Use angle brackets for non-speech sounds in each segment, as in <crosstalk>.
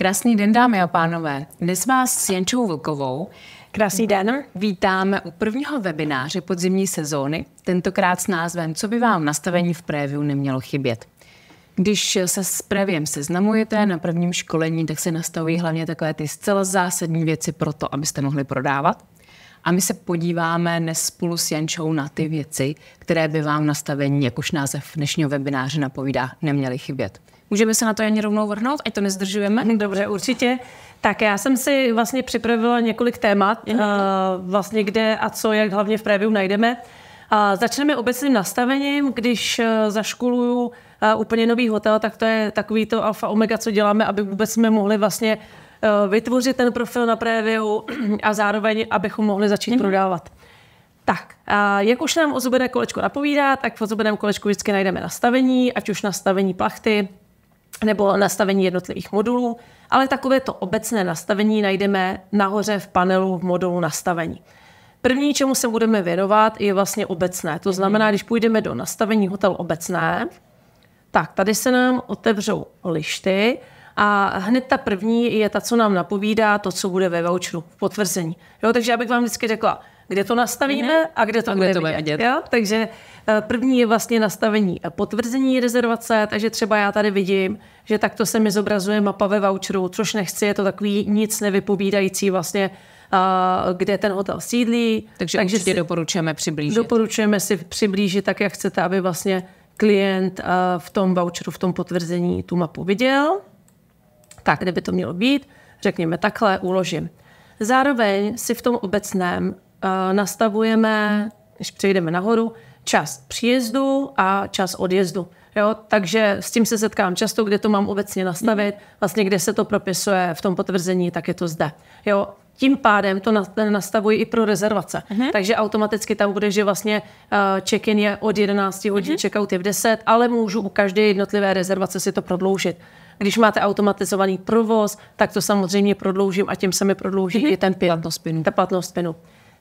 Krásný den, dámy a pánové. Dnes vás s Jančou Vlkovou Krásný den. Vítáme u prvního webináře podzimní sezóny, tentokrát s názvem Co by vám nastavení v préviu nemělo chybět. Když se s préviem seznamujete na prvním školení, tak se nastavují hlavně takové ty zcela zásadní věci pro to, abyste mohli prodávat. A my se podíváme dnes spolu s Jančou na ty věci, které by vám nastavení, jakož název dnešního webináře napovídá, neměly chybět. Můžeme se na to ani rovnou vrhnout, ať to nezdržujeme? <laughs> Dobře, určitě. Tak já jsem si vlastně připravila několik témat, uh, vlastně kde a co, jak hlavně v preview najdeme. A začneme obecným nastavením, když eh, zaškoluju eh, úplně nový hotel, tak to je takový to alfa omega, co děláme, aby vůbec jsme mohli vlastně vytvořit ten profil na preview <clears throat> a zároveň, abychom mohli začít prodávat. Tak, a jak už nám ozubené kolečko napovídá, tak v ozubeném kolečku vždycky najdeme nastavení, ať už nastavení plachty, nebo nastavení jednotlivých modulů, ale takové to obecné nastavení najdeme nahoře v panelu v modulu nastavení. První, čemu se budeme věnovat, je vlastně obecné. To znamená, když půjdeme do nastavení hotel obecné, tak tady se nám otevřou lišty a hned ta první je ta, co nám napovídá to, co bude ve voucheru, v potvrzení. Jo, takže já bych vám vždycky řekla, kde to nastavíme mhm. a kde to, a kde bude to bude vidět. vidět. Jo? Takže eh, první je vlastně nastavení eh, potvrzení rezervace, takže třeba já tady vidím, že takto se mi zobrazuje mapa ve voucheru, což nechci, je to takový nic nevypovídající vlastně eh, kde ten hotel sídlí. Takže, takže určitě si, doporučujeme přiblížit. Doporučujeme si přiblížit tak, jak chcete, aby vlastně klient v tom voucheru, v tom potvrzení tu mapu viděl. Tak, kde by to mělo být? Řekněme takhle, uložím. Zároveň si v tom obecném Eh, nastavujeme, když přejdeme nahoru, čas příjezdu a čas odjezdu. Jo, takže s tím se setkám často, kde to mám obecně nastavit, mhm. vlastně kde se to propisuje v tom potvrzení, tak je to zde. Jo, tím pádem to eh, nastavuji i pro rezervace. Uh-huh. Takže automaticky tam bude, že vlastně eh, check-in je od 11 hodin, uh-huh. check-out je v 10, ale můžu u každé jednotlivé rezervace si to prodloužit. Když máte automatizovaný provoz, tak to samozřejmě prodloužím a tím se mi prodlouží uh-huh. i ten pět, platnost pinu. Ta platnost pinu.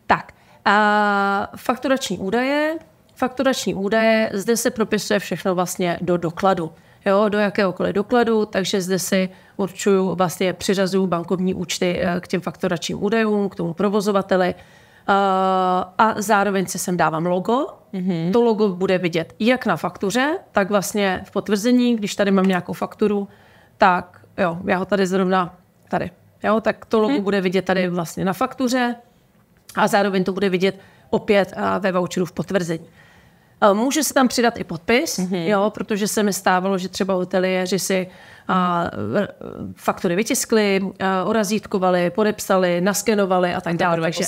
Tak, a fakturační údaje, fakturační údaje, zde se propisuje všechno vlastně do dokladu, jo, do jakéhokoliv dokladu, takže zde si určuju, vlastně přiřazuju bankovní účty eh, k těm fakturačním údajům, k tomu provozovateli eh, a zároveň si sem dávám logo. Mm-hmm. To logo bude vidět jak na faktuře, tak vlastně v potvrzení, když tady mám nějakou fakturu, tak jo, já ho tady zrovna tady. Jo, tak to logo hmm. bude vidět tady mhm. vlastně na faktuře, a zároveň to bude vidět opět eh, ve voucheru v potvrzení. Eh, může se tam přidat i podpis, mm-hmm. jo, protože se mi stávalo, že třeba hoteliéři si a, eh, faktury vytiskli, a, orazítkovali, podepsali, naskenovali a tak dále. Takže,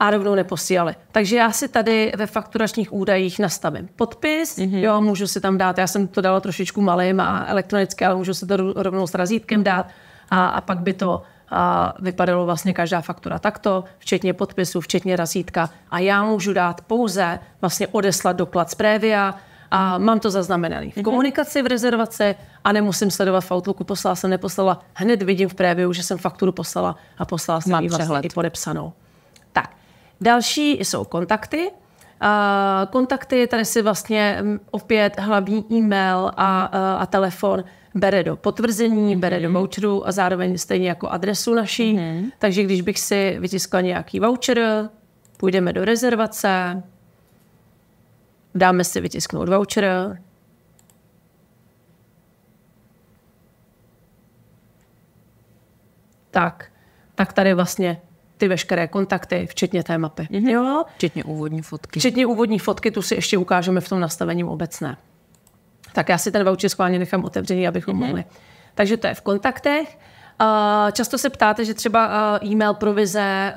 A rovnou neposílali. Takže já si tady ve fakturačních údajích nastavím podpis, mm-hmm. jo, můžu si tam dát, já jsem to dala trošičku malým a elektronicky, ale můžu si to rovnou s razítkem dát a, a pak by to a vypadalo vlastně každá faktura takto, včetně podpisu, včetně razítka a já můžu dát pouze vlastně odeslat doklad z prévia, a mám to zaznamenaný. V mhm. komunikaci, v rezervaci a nemusím sledovat v Outlooku, poslala jsem, neposlala. Hned vidím v préviu, že jsem fakturu poslala a poslala jsem ji vlastně přehled. i podepsanou. Tak, další jsou kontakty. Uh, kontakty, tady si vlastně mm, opět hlavní e-mail a, uh, a telefon bere do potvrzení, mm-hmm. bere do mhm. voucheru a zároveň stejně jako adresu naší. Mm-hmm. Takže když bych si vytiskla nějaký voucher, půjdeme do rezervace, dáme si vytisknout voucher, tak, tak tady vlastně ty veškeré kontakty, včetně té mapy. Mm-hmm. Jo? Včetně úvodní fotky. Včetně úvodní fotky, tu si ještě ukážeme v tom nastavení obecné tak já si ten voucher schválně nechám otevřený, abychom mm-hmm. mohli. Takže to je v kontaktech. často se ptáte, že třeba e-mail provize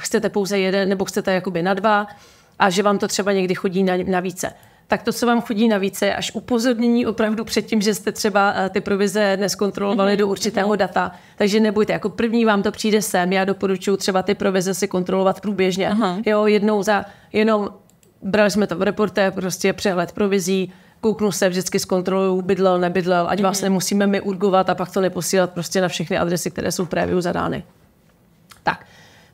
chcete pouze jeden nebo chcete jakoby na dva a že vám to třeba někdy chodí na, na více. Tak to, co vám chodí na více, je až upozornění opravdu před tím, že jste třeba ty provize neskontrolovali mm-hmm. do určitého mhm. data. Takže nebuďte, jako první vám to přijde sem. Já doporučuji třeba ty provize si kontrolovat průběžně. Aha. Jo, jednou za, jenom brali jsme to v reporté, prostě přehled provizí, kouknu se, vždycky zkontroluju, bydlel, nebydlel, ať mm-hmm. vás mhm. nemusíme my urgovat a pak to neposílat prostě na všechny adresy, které jsou v préviu zadány. Tak,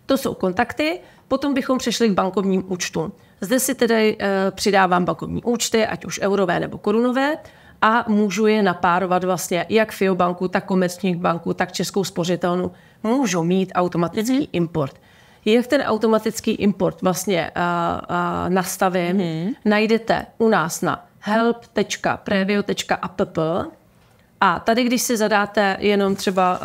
to jsou kontakty. Potom bychom přešli k bankovním účtům. Zde si tedy e, přidávám bankovní účty, ať už eurové nebo korunové, a můžu je napárovat vlastně jak FIO banku, tak komerčních banku, tak Českou spořitelnu. Můžu mít automatický mm-hmm. import. Jak ten automatický import vlastně a, eh, a eh, nastavím, mm-hmm. najdete u nás na help.previo.app a tady, když si zadáte jenom třeba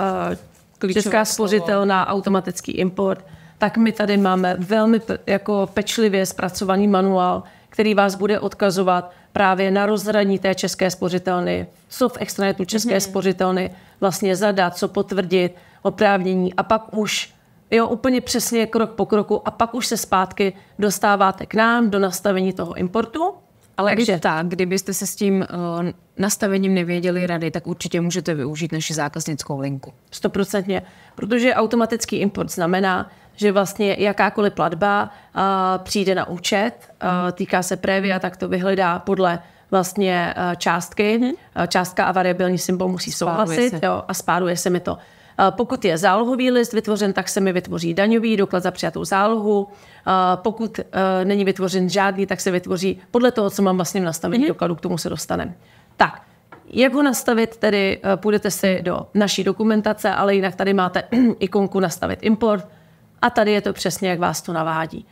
uh, Česká spořitelná automatický import, tak my tady máme velmi jako pečlivě zpracovaný manuál, který vás bude odkazovat právě na rozhraní té české spořitelny, co v extranetu české mm-hmm. spořitelny vlastně zadat, co potvrdit, oprávnění a pak už jo, úplně přesně krok po kroku a pak už se zpátky dostáváte k nám do nastavení toho importu ale Takže. tak, kdybyste se s tím uh, nastavením nevěděli rady, tak určitě můžete využít naši zákaznickou linku. Stoprocentně, protože automatický import znamená, že vlastně jakákoliv platba uh, přijde na účet, uh, týká se a tak to vyhledá podle vlastně uh, částky. Uh, částka a variabilní symbol musí souhlasit jo, a spáruje se mi to. Eh, pokud je zálohový list vytvořen, tak se mi vytvoří daňový doklad za přijatou zálohu. Eh, pokud eh, není vytvořen žádný, tak se vytvoří podle toho, co mám vlastně nastavit mm-hmm. dokladu, k tomu se dostaneme. Tak, jak ho nastavit, tedy půjdete si do naší dokumentace, ale jinak tady máte <clears throat> ikonku nastavit import a tady je to přesně, jak vás to navádí.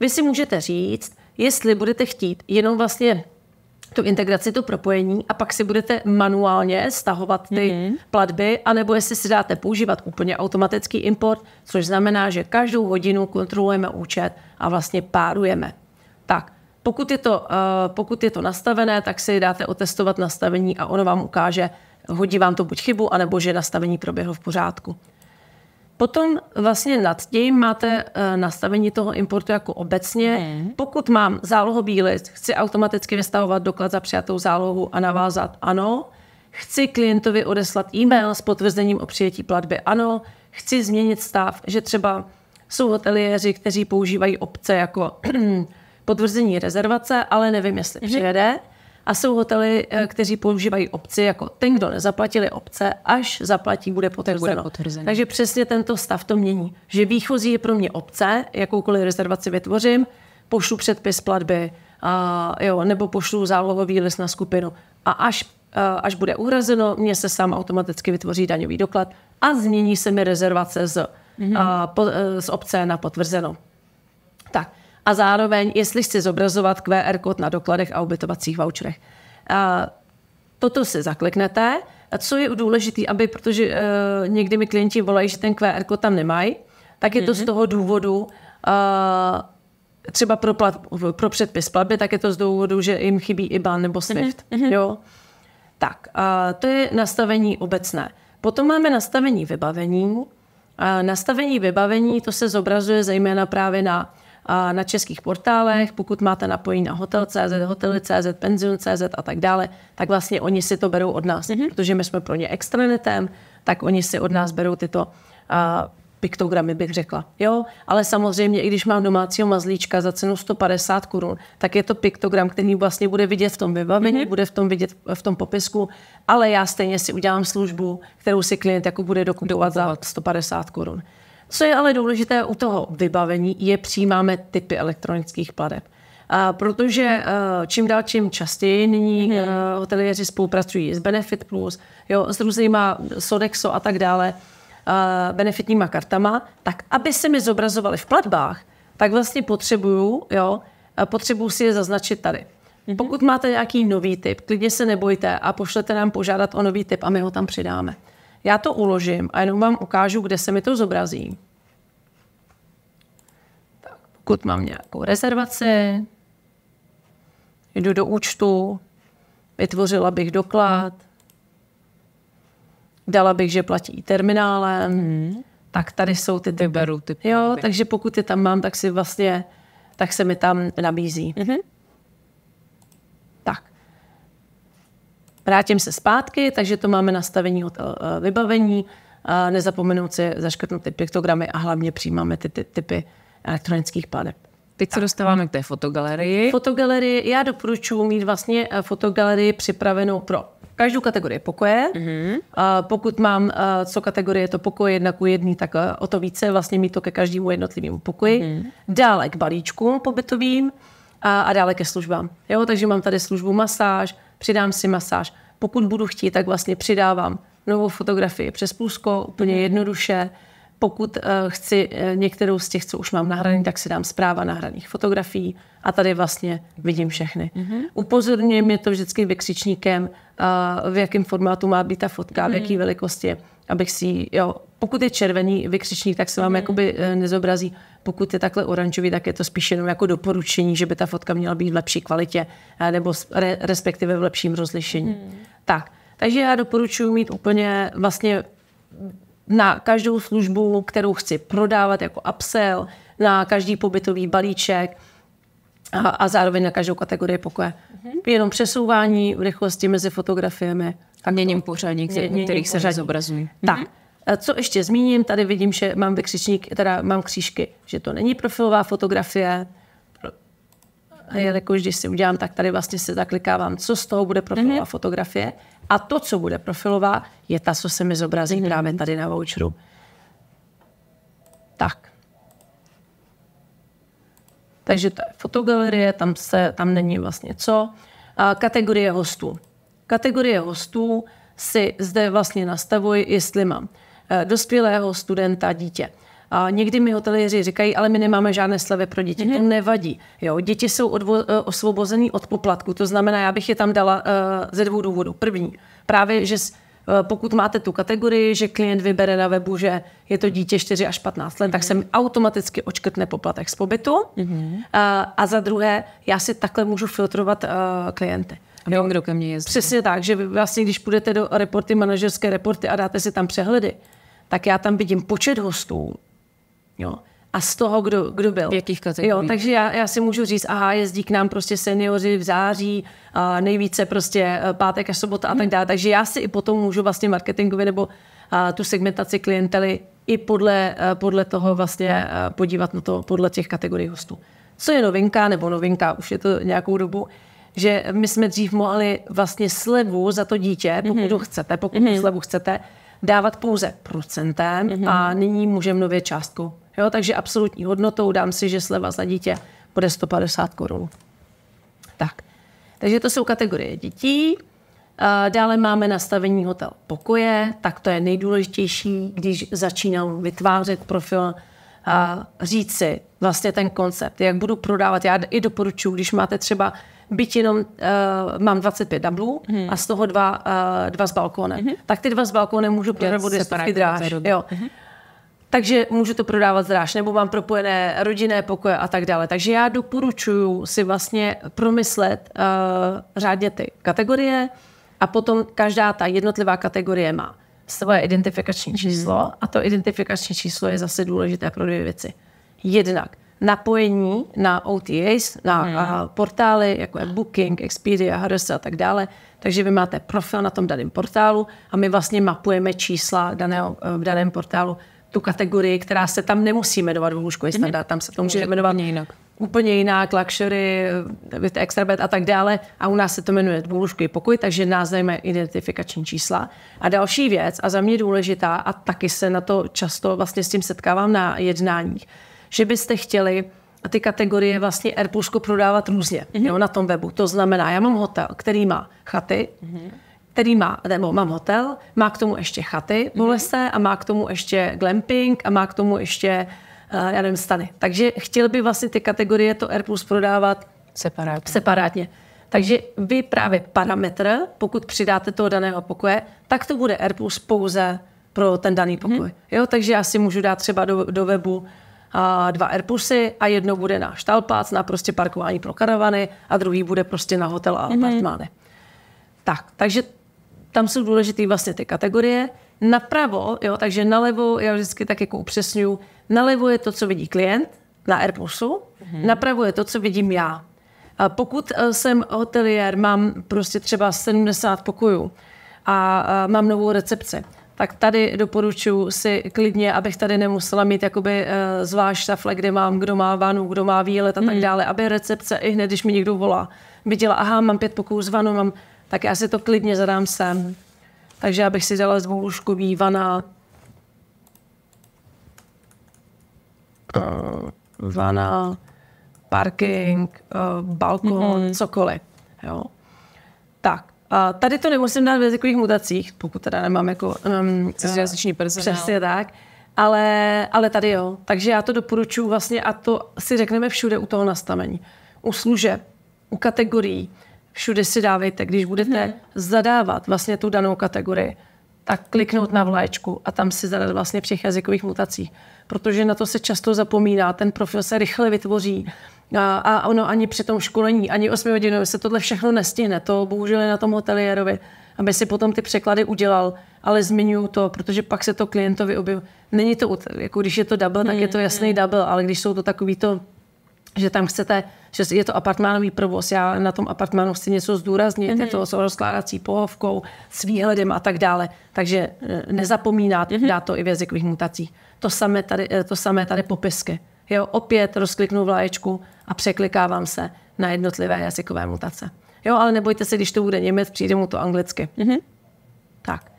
Vy si můžete říct, jestli budete chtít jenom vlastně tu integraci, to propojení a pak si budete manuálně stahovat ty mm-hmm. platby, anebo jestli si dáte používat úplně automatický import, což znamená, že každou hodinu kontrolujeme účet a vlastně párujeme. Tak, pokud je to, eh, pokud je to nastavené, tak si dáte otestovat nastavení a ono vám ukáže, hodí vám to buď chybu, anebo že nastavení proběhlo v pořádku. Potom vlastně nad tím máte eh, nastavení toho importu jako obecně. Pokud mám zálohový list, chci automaticky vystavovat doklad za přijatou zálohu a navázat ano. Chci klientovi odeslat e-mail s potvrzením o přijetí platby ano. Chci změnit stav, že třeba jsou hoteliéři, kteří používají obce jako <clears throat> potvrzení rezervace, ale nevím, jestli přijede. Mm-hmm a jsou hotely, eh, kteří používají obci jako ten, kdo nezaplatil obce, až zaplatí, bude potvrzeno. Bude Takže přesně tento stav to mění. Že výchozí je pro mě obce, jakoukoliv rezervaci vytvořím, pošlu předpis platby, a, jo, nebo pošlu zálohový list na skupinu. A až, a, eh, až bude uhrazeno, mně se sám automaticky vytvoří daňový doklad a změní se mi rezervace z, mm-hmm. a, po, eh, z obce na potvrzeno. Tak, a zároveň, jestli chci zobrazovat QR kód na dokladech a ubytovacích voucherech. A toto si zakliknete. A co je důležité, aby, protože uh, někdy mi klienti volají, že ten QR kód tam nemají, tak je to mm-hmm. z mhm. toho důvodu, uh, třeba pro, plat, pro předpis platby, tak je to z důvodu, že jim chybí IBAN nebo mhm, SWIFT. Mm-hmm. Jo? Tak, uh, to je nastavení obecné. Potom máme nastavení vybavení. Uh, nastavení vybavení, to se zobrazuje zejména právě na na českých portálech, pokud máte napojení na hotel.cz, hotely.cz, penzion.cz a tak dále, tak vlastně oni si to berou od nás, mm-hmm. protože my jsme pro ně extranetem, tak oni si od nás berou tyto a, piktogramy, bych řekla. Jo, ale samozřejmě, i když mám domácího mazlíčka za cenu 150 korun, tak je to piktogram, který vlastně bude vidět v tom vybavení, mm-hmm. bude v tom vidět v tom popisku, ale já stejně si udělám službu, kterou si klient jako bude dokudovat za 150 korun. Co je ale důležité u toho vybavení, je přijímáme typy elektronických plateb. A protože mhm. eh, čím dál čím častěji nyní uh, mhm. eh, hotelieři spolupracují s Benefit Plus, jo, s různýma Sodexo a tak dále, uh, benefitníma kartama, tak aby se mi zobrazovali v platbách, tak vlastně potřebuju, jo, potřebuju si je zaznačit tady. Mhm. Pokud máte nějaký nový typ, klidně se nebojte a pošlete nám požádat o nový typ a my ho tam přidáme. Já to uložím a jenom vám ukážu, kde se mi to zobrazí. Tak, pokud mám nějakou rezervaci, jdu do účtu, vytvořila bych doklad, dala bych, že platí terminálem. Hmm. Tak tady jsou ty typy. beru ty Jo, takže pokud je tam mám, tak si vlastně, tak se mi tam nabízí. Mm-hmm. Vrátím se zpátky, takže to máme nastavení hotel, eh, vybavení, eh, nezapomenout si zaškrtnout ty piktogramy a hlavně přijímáme ty, ty typy elektronických pladeb. Teď se dostáváme k té fotogalerii. Fotogalerii, já doporučuji mít vlastně eh, fotogalerii připravenou pro každou kategorii pokoje. Mm-hmm. pokud mám co kategorie to pokoje jedna ku jedný, tak o to více vlastně mít to ke každému jednotlivému pokoji. Mm-hmm. Dále k balíčkům pobytovým a, a dále ke službám. Jo, takže mám tady službu masáž, přidám si masáž. Pokud budu chtít, tak vlastně přidávám novou fotografii přes plusko, úplně mhm. jednoduše. Pokud eh, chci eh, některou z těch, co už mám nahraný, tak si dám zpráva nahraných fotografií a tady vlastně vidím všechny. Mm-hmm. Upozorňuje mě to vždycky vykřičníkem, eh, v jakém formátu má být ta fotka, mm-hmm. v jaké mhm. velikosti je abych si, jo, pokud je červený vykřičník, tak se vám mm. jakoby eh, nezobrazí. Pokud je takhle oranžový, tak je to spíš jenom jako doporučení, že by ta fotka měla být v lepší kvalitě eh, nebo re, respektive v lepším rozlišení. Mm. Tak, takže já doporučuji mít úplně vlastně na každou službu, kterou chci prodávat jako upsell, na každý pobytový balíček a, a zároveň na každou kategorii pokoje. Mm-hmm. Jenom přesouvání v rychlosti mezi fotografiemi. A měním pořadí, mě, mě, kterých pořadí. se zobrazují. Tak. Mm-hmm. A co ještě zmíním, tady vidím, že mám vykřičník, teda mám křížky, že to není profilová fotografie, a jelikož když si udělám, tak tady vlastně se zaklikávám, co z toho bude profilová mm-hmm. fotografie. A to, co bude profilová, je ta, co se mi zobrazí, mm-hmm. právě tady na voucheru. Tak. Takže to je fotogalerie, tam, se, tam není vlastně co. A kategorie hostů. Kategorie hostů si zde vlastně nastavuji, jestli mám eh, dospělého studenta, dítě. A někdy mi hotelieři říkají, ale my nemáme žádné slevy pro děti. Mm-hmm. To mhm. nevadí. Jo, děti jsou odvo- eh, osvobozený od poplatku, to znamená, já bych je tam dala uh, ze dvou důvodů. První, právě, že Eh, pokud máte tu kategorii, že klient vybere na webu, že je to dítě 4 až 15 let, mm-hmm. tak se mi mhm. automaticky očkrtne poplatek z pobytu. Mm-hmm. A, eh, a za druhé, já si takhle můžu filtrovat uh, klienty. A jo, kdo ke mně jezdí. Přesně tak, že vy vlastně, když půjdete do reporty, manažerské reporty a dáte si tam přehledy, tak já tam vidím počet hostů, jo, a z toho, kdo, kdo byl. V jakých kategorii? Jo, takže já, já si můžu říct, aha, jezdí k nám prostě seniori v září, a nejvíce prostě e, pátek a sobota a tak mhm. dále. Takže já si i potom můžu vlastně marketingově nebo a, tu segmentaci klientely i podle, e, podle toho vlastně mhm. e, podívat na to podle těch kategorií hostů. Co je novinka, nebo novinka, už je to nějakou dobu, že my jsme dřív mohli vlastně slevu za to dítě, mhm. pokud mm-hmm. chcete, pokud mm-hmm. slevu chcete, dávat pouze procentem mm-hmm. a nyní můžeme nově částku. Jo, takže absolutní hodnotou dám si, že sleva za dítě bude 150 korun. Tak, takže to jsou kategorie dětí. Dále máme nastavení hotel pokoje, tak to je nejdůležitější, když začínám vytvářet profil a říct si vlastně ten koncept, jak budu prodávat. Já i doporučuji, když máte třeba byť jenom, uh, mám 25 dublů hmm. a z toho dva, uh, dva z balkónem, hmm. tak ty dva z balkónem můžu prodat bude to dráž. Jo. Hmm takže můžu to prodávat dráž, nebo mám propojené rodinné pokoje a tak dále. Takže já doporučuju si vlastně promyslet uh, řádně ty kategorie a potom každá ta jednotlivá kategorie má svoje identifikační mhm. číslo a to identifikační číslo je zase důležité pro dvě věci. Jednak napojení na OTAs, na hmm. portály, jako je Booking, Expedia, Harris a tak dále. Takže vy máte profil na tom daném portálu a my vlastně mapujeme čísla daného, eh, v daném portálu tu kategorii, která se tam nemusí jmenovat dvouhůžkový mhm. standard, tam se to může jmenovat úplně jinak. Úplně jinak, luxury, eh, extra bed a tak dále. A u nás se to jmenuje dvouhůžkový pokoj, takže nás zajímá identifikační čísla. A další věc, a za mě důležitá, a taky se na to často vlastně s tím setkávám na jednáních, že byste chtěli ty kategorie vlastně Airpušku prodávat různě mm-hmm. jo, na tom webu. To znamená, já mám hotel, který má chaty, mm-hmm který má, nebo mám hotel, má k tomu ještě chaty mhm. v lese a má k tomu ještě glamping a má k tomu ještě, eh, já nevím, stany. Takže chtěl by vlastně ty kategorie to R plus prodávat separátně. separátně. Takže vy právě parametr, pokud přidáte toho daného pokoje, tak to bude R plus pouze pro ten daný mhm. pokoj. Hmm. Jo, takže já si můžu dát třeba do, do webu a dva Airpusy a jedno bude na štalpác, na prostě parkování pro karavany a druhý bude prostě na hotel a mhm. apartmány. Mm-hmm. Tak, takže tam jsou důležité vlastně ty kategorie. Napravo, jo, takže nalevo, já vždycky tak jako upřesňuju, nalevo je to, co vidí klient na Airbusu, mm-hmm. napravo je to, co vidím já. A pokud eh, jsem hotelier, mám prostě třeba 70 pokojů a mám novou recepci, tak tady doporučuji si klidně, abych tady nemusela mít jakoby eh, zvlášť tafle, kde mám, kdo má vanu, kdo má výlet a tak mhm. dále, aby recepce i hned, když mi někdo volá, viděla, aha, mám pět pokojů s vanou, mám tak já si to klidně zadám sem. Takže já bych si dala zvoušku vývaná, Vana, eh, parking, eh, balkon, mm-hmm. cokoliv. Jo. Tak, a tady to nemusím dát v jazykových mutacích, pokud teda nemám jako... Um, Cizojazyční eh, personál. Přesně tak. Ale, ale tady jo. Takže já to doporučuji vlastně a to si řekneme všude u toho nastavení. U služeb, u kategorií všude si dávejte, když budete mm-hmm. zadávat vlastně tu danou kategorii, tak kliknout na vlaječku a tam si zadat vlastně všech jazykových mutací. Protože na to se často zapomíná, ten profil se rychle vytvoří a, a ono ani při tom školení, ani 8 hodinově se tohle všechno nestihne. To bohužel je na tom hotelierovi, aby si potom ty překlady udělal, ale zmiňuju to, protože pak se to klientovi objeví. Není to, jako když je to double, tak je to mhm, jasný mhm. double, ale když jsou to takový to že tam chcete, že je to apartmánový provoz, já na tom apartmánu chci něco zdůraznit, mm-hmm. je to mhm. s rozkládací pohovkou, s výhledem a tak dále. Takže eh, nezapomínat, mm-hmm. dá to i v jazykových mutacích. To samé tady, eh, to samé tady popisky. Jo, opět rozkliknu vlaječku a překlikávám se na jednotlivé jazykové mutace. Jo, ale nebojte se, když to bude Němec, přijde mu to anglicky. Mm-hmm. Tak.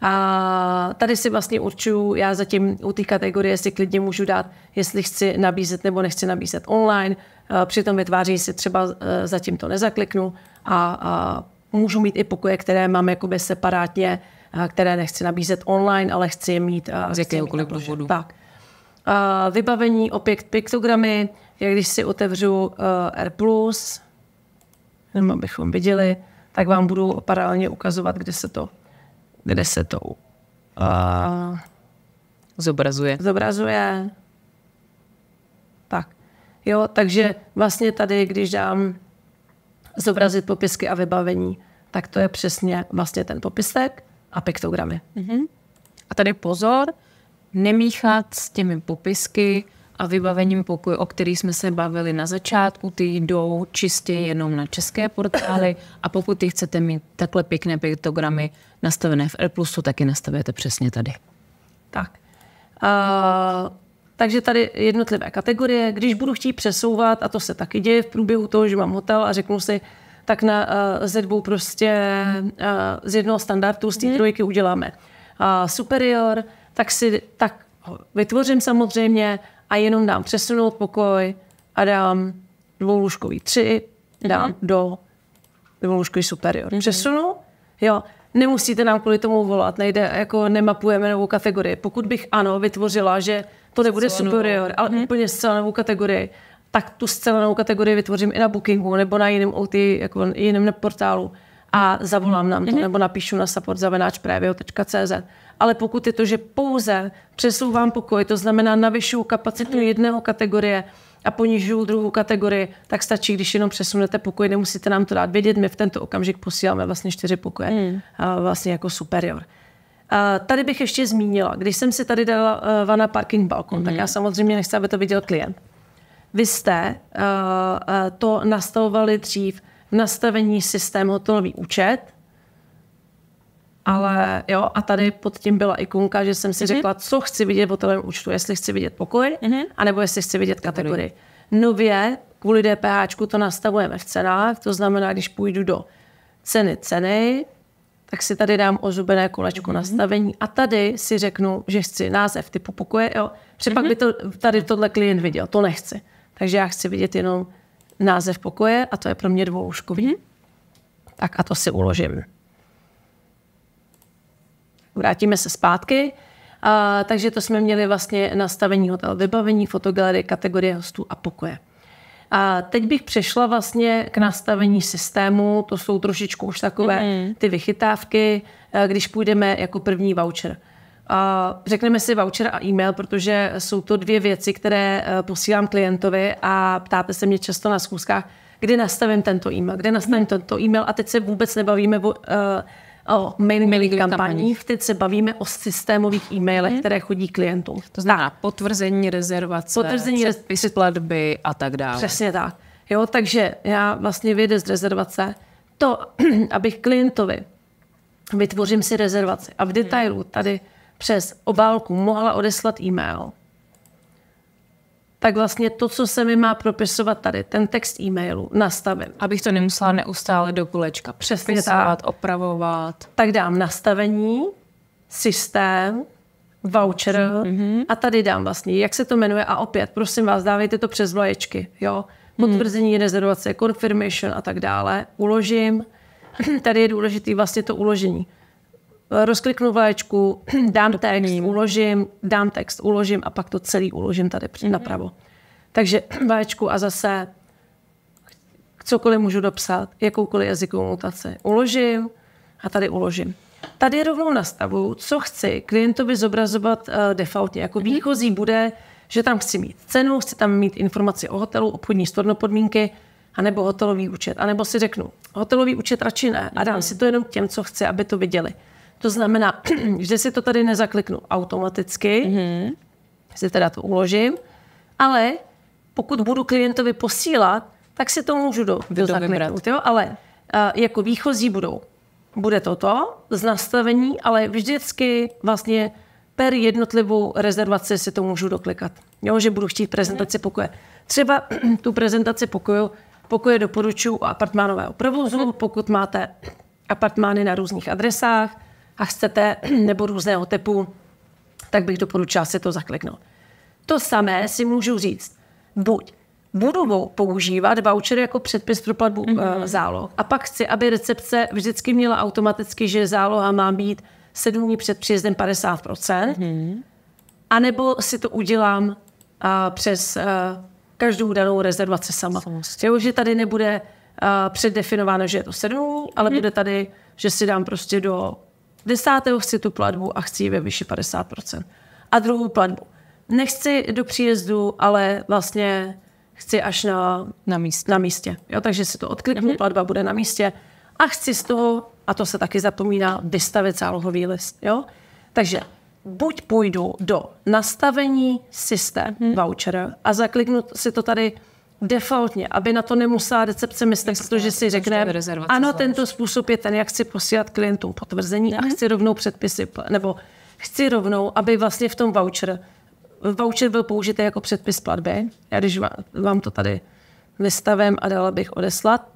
A tady si vlastně určuju, já zatím u té kategorie si klidně můžu dát, jestli chci nabízet nebo nechci nabízet online. Eh, přitom vytváří si třeba eh, zatím to nezakliknu a, a můžu mít i pokoje, které mám jakoby separátně, eh, které nechci nabízet online, ale chci je mít. Z jakéhokoliv důvodu. Tak. A vybavení opět piktogramy, jak když si otevřu R+, jenom abychom viděli, tak vám budu paralelně ukazovat, kde se to kde se to uh, zobrazuje. Zobrazuje. Tak. Jo, takže vlastně tady, když dám zobrazit popisky a vybavení, tak to je přesně vlastně ten popisek a piktogramy. Mm-hmm. A tady pozor, nemíchat s těmi popisky a vybavením pokoje, o který jsme se bavili na začátku, ty jdou čistě jenom na české portály a pokud ty chcete mít takhle pěkné piktogramy nastavené v R tak je nastavíte přesně tady. Tak. Uh, takže tady jednotlivé kategorie. Když budu chtít přesouvat, a to se taky děje v průběhu toho, že mám hotel a řeknu si, tak na uh, ze dvou prostě uh, z jednoho standardu z té mhm. trojky uděláme uh, superior, tak si tak ho vytvořím samozřejmě, a jenom dám přesunout pokoj a dám dvoulůžkový tři, mhm. dám mm-hmm. do dvoulůžkový superior. Mm-hmm. Přesunu, jo, nemusíte nám kvůli tomu volat, nejde, jako nemapujeme novou kategorii. Pokud bych ano, vytvořila, že to nebude zcela superior, novou. ale mm-hmm. úplně zcela novou kategorii, tak tu zcela novou kategorii vytvořím i na Bookingu nebo na jiném OT, jako jiném portálu a zavolám nám to, mm-hmm. nebo napíšu na support.cz ale pokud je to, že pouze přesouvám pokoj, to znamená navyšuju kapacitu jedného kategorie a ponižuju druhou kategorii, tak stačí, když jenom přesunete pokoj, nemusíte nám to dát vědět, my v tento okamžik posíláme vlastně čtyři pokoje, mm. a vlastně jako superior. A tady bych ještě zmínila, když jsem si tady dala uh, vana parking balkon, mm. tak hmm. já samozřejmě nechci, aby to viděl klient. Vy jste uh, uh, to nastavovali dřív v nastavení systém hotelový účet, ale jo, a tady pod tím byla ikonka, že jsem si mm-hmm. řekla, co chci vidět v hotelovém účtu, jestli chci vidět pokoj, mm-hmm. anebo jestli chci vidět kategorii. Nově kvůli DPH to nastavujeme v cenách, to znamená, když půjdu do ceny ceny, tak si tady dám ozubené kolečko mm-hmm. nastavení a tady si řeknu, že chci název typu pokoje, jo. Přepak mm-hmm. by to, tady tohle klient viděl, to nechci. Takže já chci vidět jenom název pokoje a to je pro mě dvouškový. Mm-hmm. Tak a to si uložím vrátíme se zpátky. A, takže to jsme měli vlastně nastavení hotel, vybavení, fotogalerie, kategorie hostů a pokoje. A teď bych přešla vlastně k nastavení systému, to jsou trošičku už takové ty vychytávky, eh, když půjdeme jako první voucher. A řekneme si voucher a e-mail, protože jsou to dvě věci, které eh, posílám klientovi a ptáte se mě často na schůzkách, kdy nastavím tento e-mail, kde nastavím mm-hmm. tento e-mail a teď se vůbec nebavíme o uh, o mailing, mailing kampaních. kampaních. Teď se bavíme o systémových e-mailech, hmm. které chodí klientům. To znamená potvrzení rezervace, potvrzení rez... platby a tak dále. Přesně tak. Jo, takže já vlastně vyjde z rezervace. To, <clears throat> abych klientovi vytvořím si rezervaci a v detailu tady přes obálku mohla odeslat e-mail, tak vlastně to, co se mi má propisovat tady, ten text e-mailu nastaven. Abych to nemusela neustále do kulečka tak. opravovat. Tak dám nastavení, systém, voucher mm-hmm. a tady dám vlastně, jak se to jmenuje a opět, prosím vás, dávejte to přes vlaječky, jo. Mhm. Potvrzení hmm. rezervace, confirmation a tak dále. Uložím. <clears throat> Tady je důležitý vlastně to uložení rozkliknu vlečku, <clears throat> dám Dopný. text, uložím, dám text, uložím a pak to celý uložím tady mm-hmm. napravo. Takže <clears throat> vlečku a zase cokoliv můžu dopsat, jakoukoliv jazykovou mutaci. Uložím a tady uložím. Tady rovnou nastavu, co chci klientovi zobrazovat uh, defaultně. Jako mhm. výchozí bude, že tam chci mít cenu, chci tam mít informaci o hotelu, obchodní stornopodmínky, anebo hotelový účet. A nebo si řeknu, hotelový účet radši ne a dám mhm. si to jenom těm, co chci, aby to viděli. To znamená, <clears throat> že si to tady nezakliknu automaticky, mm-hmm. si teda to uložím, ale pokud budu klientovi posílat, tak si to můžu do, do zakliknout, jo? ale uh, jako výchozí budou. Bude toto z nastavení, ale vždycky vlastně per jednotlivou rezervaci si to můžu doklikat. Jo, že budu chtít prezentaci mhm. pokoje. Třeba <clears throat> tu prezentaci pokoju, pokoje doporučuji u apartmánového provozu, mhm. pokud máte apartmány na různých adresách, a chcete, <clears throat> nebo různého typu, tak bych doporučila si to zakliknout. To samé si můžu říct. Buď budu používat voucher jako předpis pro platbu mm-hmm. záloh a pak chci, aby recepce vždycky měla automaticky, že záloha má být 7 dní před příjezdem 50%, mm-hmm. anebo si to udělám a, eh, přes a, eh, každou danou rezervaci sama. Samozřejmě. Jo, že tady nebude a, předdefinováno, že je to 7 dnů, ale mm-hmm. bude tady, že si dám prostě do desátého chci tu platbu a chci ji ve výši 50%. A druhou platbu. Nechci do příjezdu, ale vlastně chci až na, na místě. Na místě. Jo, takže si to odkliknu, mm-hmm. platba bude na místě. A chci z toho, a to se taky zapomíná, vystavit zálohový list. Jo? Takže buď půjdu do nastavení systém mm-hmm. vouchera a zakliknu si to tady defaultně, aby na to nemusela recepce myslet, protože si řekne, ano, tento způsob je ten, jak chci posílat klientům potvrzení a mhm. chci rovnou předpisy, nebo chci rovnou, aby vlastně v tom voucher, voucher byl použitý jako předpis platby. Já když vám to tady vystavím a dala bych odeslat,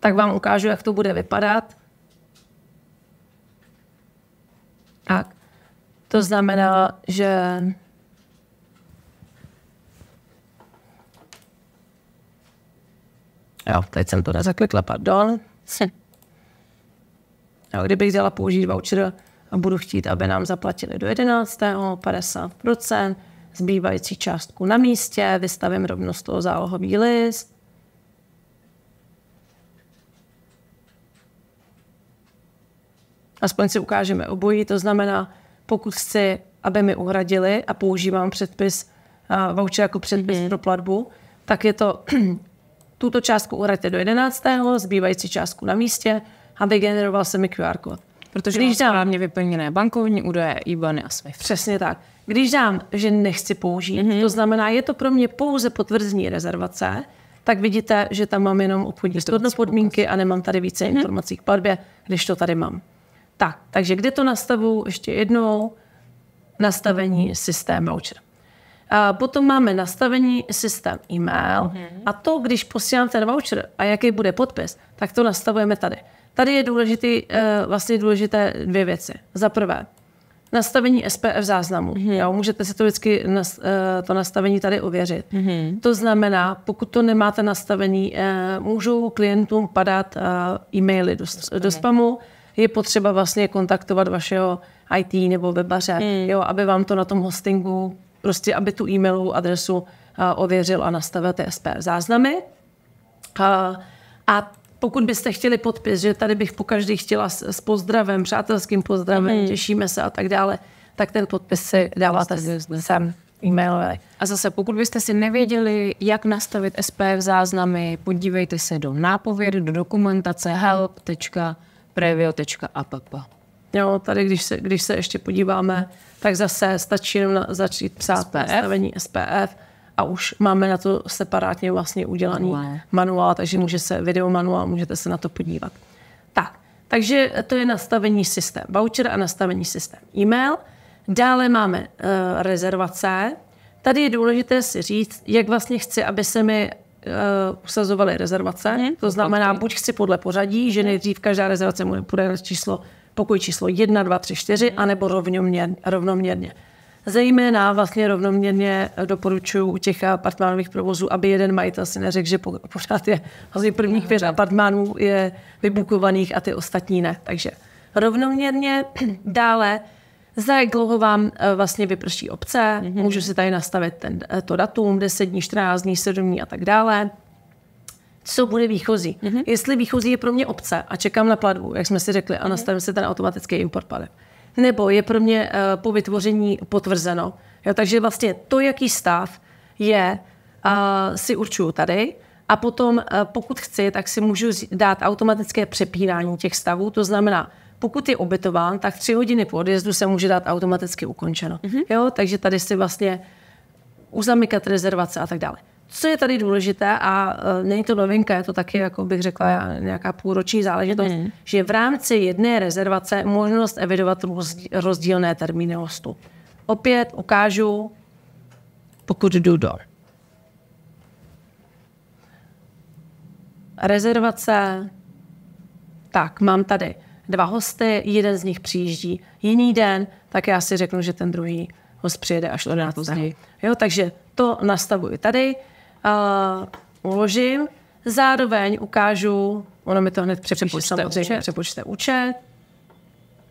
tak vám ukážu, jak to bude vypadat. Tak. To znamená, že Jo, teď jsem to nezaklikla, pardon. Hm. Jo, kdybych chtěla použít voucher a budu chtít, aby nám zaplatili do 11. 50%, zbývající částku na místě, vystavím rovnost toho zálohový list, aspoň si ukážeme obojí, to znamená, pokud chci, aby mi uhradili a používám předpis, uh, voucher jako předpis mm-hmm. pro platbu, tak je to tuto částku uhradíte do 11. zbývající částku na místě a vygeneroval se mi QR kód. Protože když dám hlavně vyplněné bankovní údaje, IBAN a SWIFT. Přesně tak. Když dám, že nechci použít, mm-hmm. to znamená, je to pro mě pouze potvrzení rezervace, tak vidíte, že tam mám jenom obchodní storno podmínky a nemám tady více mm-hmm. informací k platbě, když to tady mám. Tak, takže kde to nastavu? Ještě jednou. Nastavení systém voucher. A potom máme nastavení systém e-mail mm-hmm. a to, když posílám ten voucher a jaký bude podpis, tak to nastavujeme tady. Tady je důležitý, eh, vlastně důležité dvě věci. Za prvé, nastavení SPF záznamu. Mm-hmm. Jo, můžete si to vždycky eh, to nastavení tady ověřit. Mm-hmm. To znamená, pokud to nemáte nastavení, eh, můžou klientům padat e-maily do, do spamu. Je potřeba vlastně kontaktovat vašeho IT nebo webaře, mm. jo, aby vám to na tom hostingu prostě aby tu e-mailovou adresu uh, ověřil a nastavil ty SPF záznamy. A, uh, a pokud byste chtěli podpis, že tady bych po každý chtěla s, s pozdravem, přátelským pozdravem, mm. těšíme se a tak dále, tak ten podpis si dáváte vlastně sem e-mailovali. A zase, pokud byste si nevěděli, jak nastavit SPF záznamy, podívejte se do nápovědy, do dokumentace help.previo.app. Jo, tady, když se, když se ještě podíváme, tak zase stačí jenom začít psát SPF. SPF a už máme na to separátně vlastně udělaný manuál, manuál takže může se video manuál, můžete se na to podívat. Tak, takže to je nastavení systém, voucher a nastavení systém e-mail. Dále máme uh, rezervace. Tady je důležité si říct, jak vlastně chci, aby se mi uh, usazovaly rezervace. Mhm, to znamená, buď chci podle pořadí, že nejdřív každá rezervace bude na číslo pokoj číslo 1, 2, 3, 4, anebo rovnoměrně. rovnoměrně. Zejména vlastně rovnoměrně doporučuji u těch eh, apartmánových provozů, aby jeden majitel si neřekl, že pořád je vlastně první kvěř apartmánů je vybukovaných a ty ostatní ne. Takže rovnoměrně <clears throat> dále za jak dlouho vám eh, vlastně vyprší obce, mhm. můžu si tady nastavit ten, eh, to datum, 10 dní, 14 dní, 7 dní a tak dále co bude výchozí. Mm-hmm. Jestli výchozí je pro mě obce a čekám na platbu, jak jsme si řekli, a mhm. nastavím mm-hmm. si ten automatický import paliv. Nebo je pro mě uh, po vytvoření potvrzeno. Jo, takže vlastně to, jaký stav je, uh, si určuju tady. A potom, uh, pokud chci, tak si můžu dát automatické přepínání těch stavů. To znamená, pokud je obytován, tak tři hodiny po odjezdu se může dát automaticky ukončeno. Mm-hmm. Jo, takže tady si vlastně uzamykat rezervace a tak dále co je tady důležité, a uh, není to novinka, je to taky, jako bych řekla, nějaká půlroční záležitost, mm. že v rámci jedné rezervace možnost evidovat rozdílné termíny hostu. Opět ukážu, pokud jdu do rezervace, tak mám tady dva hosty, jeden z nich přijíždí jiný den, tak já si řeknu, že ten druhý host přijede až 11 Jo, takže to nastavuji tady uh, uložím, zároveň ukážu, ono mi to hned přepočte účet.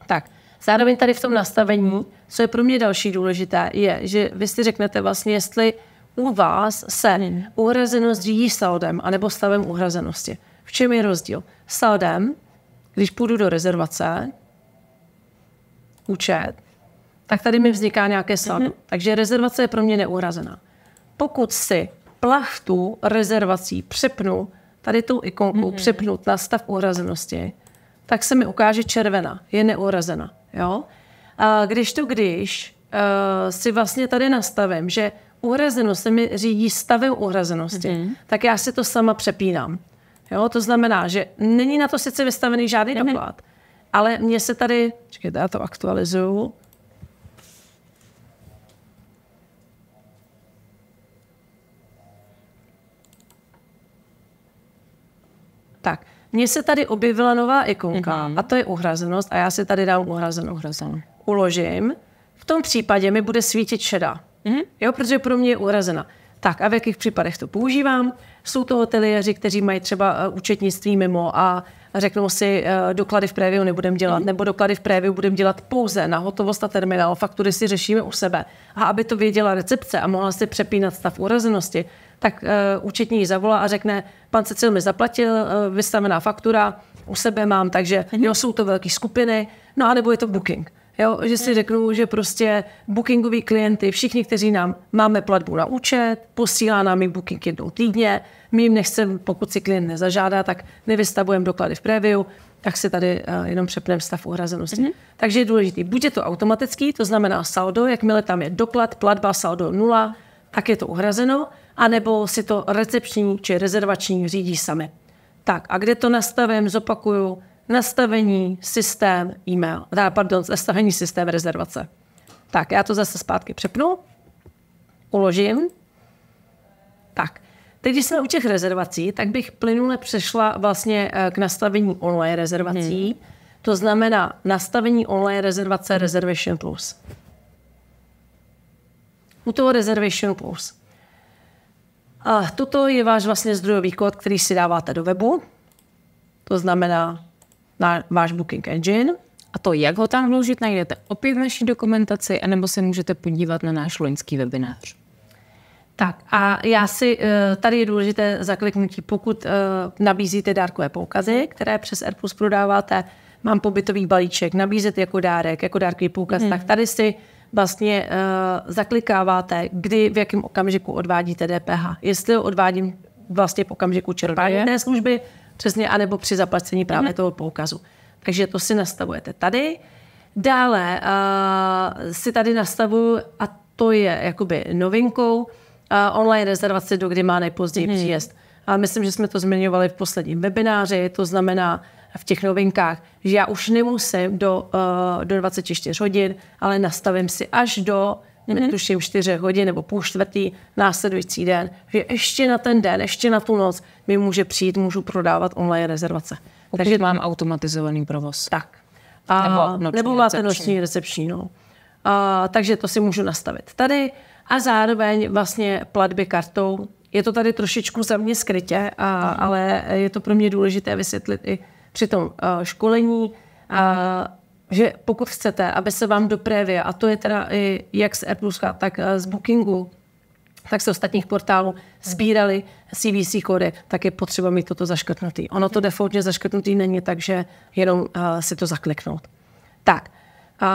Tak, zároveň tady v tom nastavení, co je pro mě další důležité, je, že vy si řeknete vlastně, jestli u vás se hmm. uhrazenost řídí saldem anebo stavem uhrazenosti. V čem je rozdíl? Saldem, když půjdu do rezervace, účet, tak tady mi vzniká nějaké saldo. Mm-hmm. Takže rezervace je pro mě neuhrazená. Pokud si plachtu rezervací přepnu, tady tu ikonku mm-hmm. přepnout na stav urazenosti, tak se mi ukáže červená, je neurazena. Jo? A když to když uh, si vlastně tady nastavím, že uhrazenost se mi řídí stavem uhrazenosti, mm-hmm. tak já si to sama přepínám. Jo? To znamená, že není na to sice vystavený žádný mm-hmm. doklad, ale mně se tady, čekajte, já to aktualizuju, Mně se tady objevila nová ikonka mm-hmm. a to je uhrazenost a já si tady dám uhrazenou. uhrazenou. Uložím. V tom případě mi bude svítit šedá. Mm-hmm. Jo, protože pro mě je uhrazena. Tak a v jakých případech to používám? Jsou to hoteliéři, kteří mají třeba eh, účetnictví mimo a řeknou si, eh, doklady v préviu nebudem dělat, mm-hmm. nebo doklady v préviu budem dělat pouze na hotovost a terminál, faktury si řešíme u sebe. A aby to věděla recepce a mohla si přepínat stav urazenosti, tak uh, účetní ji zavolá a řekne, pan Cecil mi zaplatil, uh, vystavená faktura, u sebe mám, takže mm-hmm. jo, jsou to velké skupiny, no a nebo je to booking. Jo, že si hmm. řeknu, že prostě bookingoví klienty, všichni, kteří nám máme platbu na účet, posílá nám jim booking jednou týdně, my jim nechcem, pokud si klient nezažádá, tak nevystavujeme doklady v preview, tak si tady uh, jenom přepneme stav uhrazenosti. Mm-hmm. Takže je důležité, buď je to automatický, to znamená saldo, jakmile tam je doklad, platba, saldo nula, tak je to uhrazeno, anebo si to recepční či rezervační řídí sami. Tak a kde to nastavím, zopakuju, nastavení systém e-mail, pardon, nastavení systém rezervace. Tak, já to zase zpátky přepnu, uložím. Tak, teď, když jsme u těch rezervací, tak bych plynule přešla vlastně eh, k nastavení online rezervací. Hmm. To znamená nastavení online rezervace Reservation Plus. U toho Reservation Plus a tuto je váš vlastně zdrojový kód, který si dáváte do webu. To znamená na váš booking engine. A to, jak ho tam vložit, najdete opět v naší dokumentaci, anebo se můžete podívat na náš loňský webinář. Tak a já si, eh, tady je důležité zakliknutí, pokud eh, nabízíte dárkové poukazy, které přes Airplus prodáváte, mám pobytový balíček, nabízet jako dárek, jako dárkový poukaz, hmm. tak tady si vlastně uh, zaklikáváte, kdy, v jakém okamžiku odvádíte DPH. Jestli ho odvádím vlastně v okamžiku čerpání té služby, přesně, anebo při zaplacení právě mm. toho poukazu. Takže to si nastavujete tady. Dále uh, si tady nastavuju, a to je jakoby novinkou, uh, online rezervaci, do kdy má nejpozději mm. příjezd. A myslím, že jsme to zmiňovali v posledním webináři, to znamená, v těch novinkách, že já už nemusím do, uh, do 24 hodin, ale nastavím si až do mm-hmm. tuším 4 hodin nebo půl čtvrtý následující den, že ještě na ten den, ještě na tu noc mi může přijít, můžu prodávat online rezervace. Pokud Takže mám automatizovaný provoz. Tak. A, nebo, noční nebo máte recepční. noční recepční. No. A, takže to si můžu nastavit tady a zároveň vlastně platby kartou. Je to tady trošičku za mě skrytě, a, ale je to pro mě důležité vysvětlit i při tom eh, školení, eh, že pokud chcete, aby se vám do prévě, a to je teda i jak z Airpluska, tak eh, z Bookingu, tak se ostatních portálů sbírali CVC kódy, tak je potřeba mít toto zaškrtnutý. Ono to mhm. defaultně zaškrtnutý není, takže jenom uh, si to zakliknout. Tak. Uh,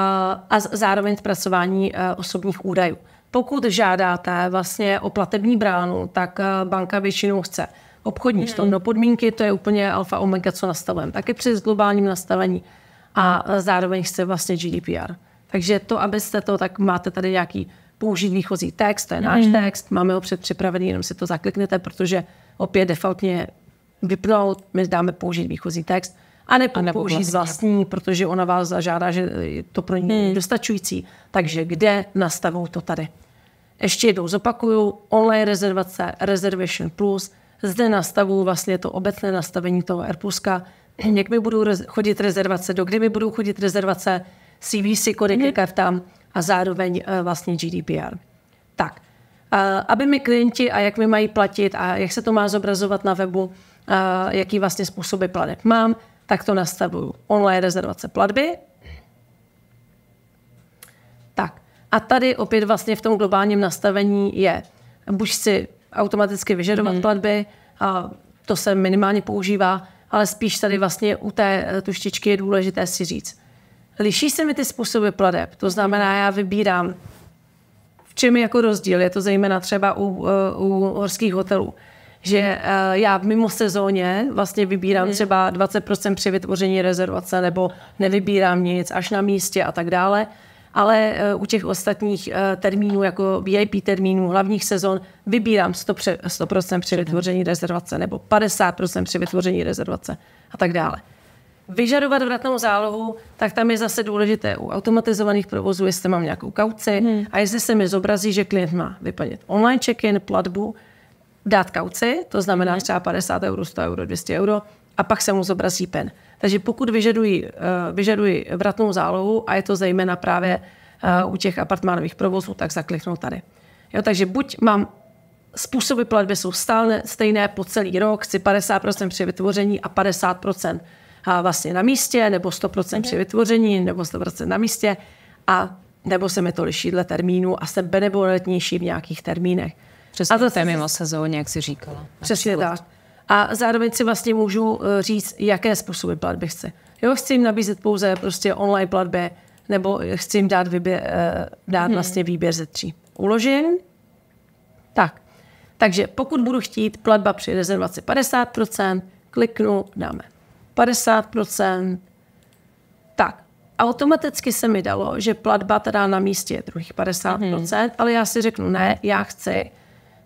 a zároveň zpracování uh, osobních údajů. Pokud žádáte vlastně o platební bránu, tak uh, banka většinou chce obchodní. Mm. mm No podmínky to je úplně alfa omega, co nastavujeme. Taky při globálním nastavení a zároveň chce vlastně GDPR. Takže to, abyste to, tak máte tady nějaký použít výchozí text, to je náš mm. hmm text, máme ho předpřipravený, jenom si to zakliknete, protože opět defaultně vypnout, my dáme použít výchozí text, a nebo, a použít vlastně. vlastní, protože ona vás zažádá, že je to pro ní hmm. dostačující. Takže kde nastavou to tady? Ještě jednou zopakuju, online rezervace, Reservation Plus – zde nastavu vlastně to obecné nastavení toho Airpuska, jak mi budou chodit rezervace, do kdy mi budou chodit rezervace, CVC kody mm-hmm. tam a zároveň eh, vlastně GDPR. Tak, eh, aby mi klienti a jak mi mají platit a jak se to má zobrazovat na webu, eh, jaký vlastně způsoby plateb mám, tak to nastavuju. Online rezervace platby. Tak. A tady opět vlastně v tom globálním nastavení je, buď si automaticky vyžadovat hmm. platby a to se minimálně používá, ale spíš tady vlastně u té eh, tuštičky je důležité si říct. Liší se mi ty způsoby pladeb, to znamená, já vybírám, v čem je jako rozdíl, je to zejména třeba u, eh, u horských hotelů, že eh, já v mimo sezóně vlastně vybírám mhm. třeba 20% při vytvoření rezervace nebo nevybírám nic až na místě a tak dále ale eh, u těch ostatních eh, termínů, jako VIP termínů, hlavních sezon, vybírám 100%, při vytvoření rezervace nebo 50% při vytvoření rezervace a tak dále. Vyžadovat vratnou zálohu, tak tam je zase důležité u automatizovaných provozů, jestli mám nějakou kauci hmm. a jestli se mi zobrazí, že klient má vyplnit online check-in, platbu, dát kauci, to znamená hmm. třeba 50 euro, 100 euro, 200 euro, a pak se mu zobrazí PEN. Takže pokud vyžadují, eh, vyžadují vratnou zálohu, a je to zejména právě eh, u těch apartmánových provozů, tak zakliknou tady. Jo, takže buď mám způsoby platby jsou stále stejné po celý rok, chci 50% při vytvoření a 50% eh, vlastně na místě, nebo 100% při mhm. vytvoření, nebo 100% na místě, a nebo se mi to liší dle termínu a jsem benevolentnější v nějakých termínech. Přesně a to je mimo sezóně, jak jsi říkala. Přesně tak a zároveň si vlastně můžu eh, říct, jaké způsoby platby chci. Jo, chci jim nabízet pouze prostě online platby, nebo chci jim dát, vyběr, eh, dát mhm. vlastně výběr ze tří. Uložím. Tak. Takže pokud budu chtít, platba při rezervaci 50%, kliknu, dáme 50%. Tak, automaticky se mi dalo, že platba teda na místě je druhých 50%, mm-hmm. ale já si řeknu, ne, já chci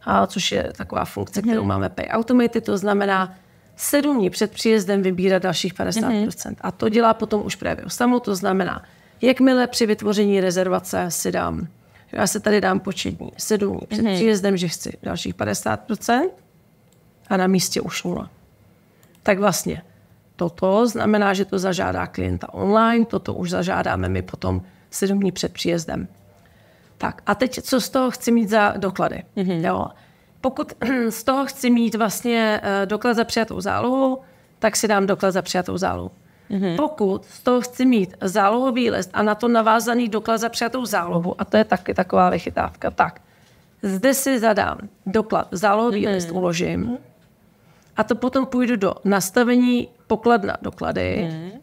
a což je taková funkce, mhm. kterou hmm. máme Pay Automaty, to znamená sedm dní před příjezdem vybírat dalších 50%. Hmm. A to dělá potom už právě samo, to znamená, jakmile při vytvoření rezervace si dám, já se tady dám počet dní, sedm dní před hmm. příjezdem, že chci dalších 50% a na místě už nula. Tak vlastně toto znamená, že to zažádá klienta online, toto už zažádáme my potom sedm dní před příjezdem. Tak a teď, co z toho chci mít za doklady? Mm-hmm. Jo. Pokud <clears throat> z toho chci mít vlastně eh, doklad za přijatou zálohu, tak si dám doklad za přijatou zálohu. Mm-hmm. Pokud z toho chci mít zálohový list a na to navázaný doklad za přijatou zálohu, a to je taky taková vychytávka, tak zde si zadám doklad, zálohový mm-hmm. list uložím a to potom půjdu do nastavení pokladna doklady mm-hmm.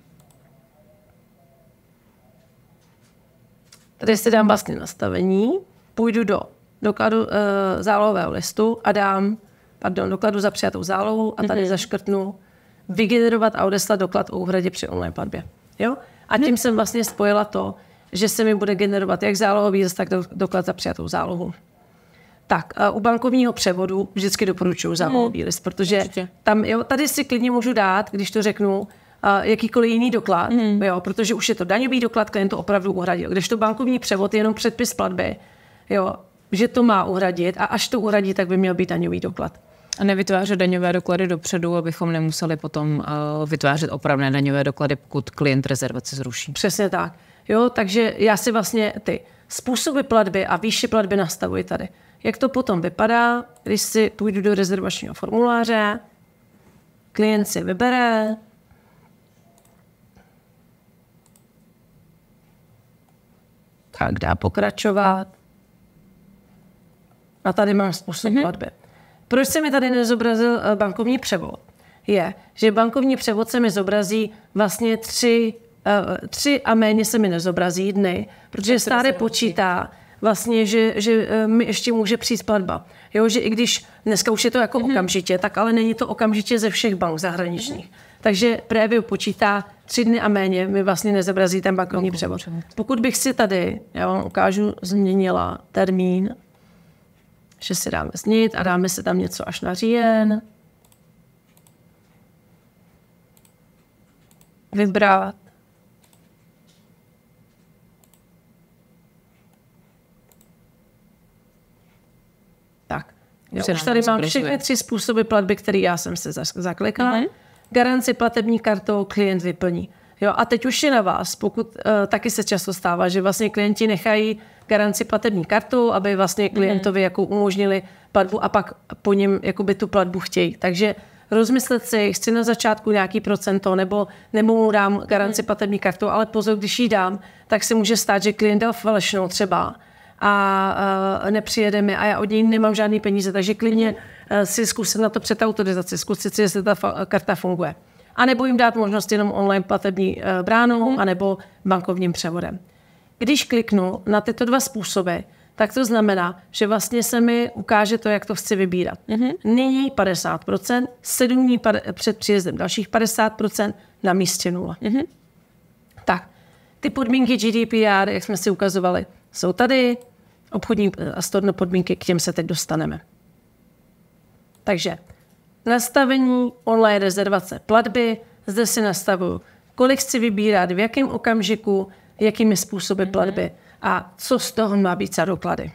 Tady si dám vlastně nastavení, půjdu do dokladu uh, zálohového listu a dám, pardon, dokladu za přijatou zálohu a tady mm-hmm. zaškrtnu vygenerovat a odeslat doklad o úhradě při online platbě. Jo? A mhm. tím mm-hmm. jsem vlastně spojila to, že se mi bude generovat jak zálohový list, tak do, doklad za přijatou zálohu. Tak, uh, u bankovního převodu vždycky doporučuji zálohový mm. list, protože tam, jo, tady si klidně můžu dát, když to řeknu, jakýkoliv jiný doklad, mm. jo, protože už je to daňový doklad, klient to opravdu uhradil. Když to bankovní převod je jenom předpis platby, jo, že to má uhradit a až to uhradí, tak by měl být daňový doklad. A nevytvářet daňové doklady dopředu, abychom nemuseli potom uh, vytvářet opravné daňové doklady, pokud klient rezervaci zruší. Přesně tak. Jo, takže já si vlastně ty způsoby platby a výši platby nastavuji tady. Jak to potom vypadá, když si půjdu do rezervačního formuláře, klient si vybere, tak dá pokračovat. A tady mám způsob mm-hmm. platby. Proč se mi tady nezobrazil eh, bankovní převod? Je, že bankovní převod se mi zobrazí vlastně tři, eh, tři a méně se mi nezobrazí dny, protože stále počítá, vlastně, že, že eh, mi ještě může přijít platba. Jo, že i když dneska už je to jako mm-hmm. okamžitě, tak ale není to okamžitě ze všech bank zahraničních. Mm-hmm. Takže preview počítá tři dny a méně mi vlastně nezobrazí ten bankovní převod. Pokud bych si tady, já vám ukážu, změnila termín, že si dáme znít a dáme si tam něco až na říjen, vybrat, Tak, jo, už tady mám všechny tři způsoby platby, které já jsem se zaklikala. Mm-hmm garanci platební kartou klient vyplní. Jo, a teď už je na vás, pokud uh, taky se často stává, že vlastně klienti nechají garanci platební kartou, aby vlastně mhm. klientovi jako umožnili platbu a pak po něm jakoby tu platbu chtějí. Takže rozmyslet si, chci na začátku nějaký procento, nebo, nebo mu dám garanci mhm. platební kartou, ale pozor, když ji dám, tak se může stát, že klient dal falešnou třeba a, a eh, nepřijede mi a já od něj nemám žádný peníze, takže klidně Eh, si zkusit na to před autorizaci, zkusit si, jestli ta karta funguje. A nebo jim dát možnost jenom online platební eh, bránou, hmm. anebo bankovním převodem. Když kliknu na tyto dva způsoby, tak to znamená, že vlastně se mi ukáže to, jak to chci vybírat. Mm-hmm. Nyní 50%, sedm dní před příjezdem dalších 50%, na místě nula. Mm-hmm. Tak, ty podmínky GDPR, jak jsme si ukazovali, jsou tady, obchodní eh, a storno podmínky, k těm se teď dostaneme. Takže nastavení online rezervace platby, zde si nastavuju, kolik chci vybírat, v jakém okamžiku, jakými způsoby mhm. platby a co z toho má být za doklady.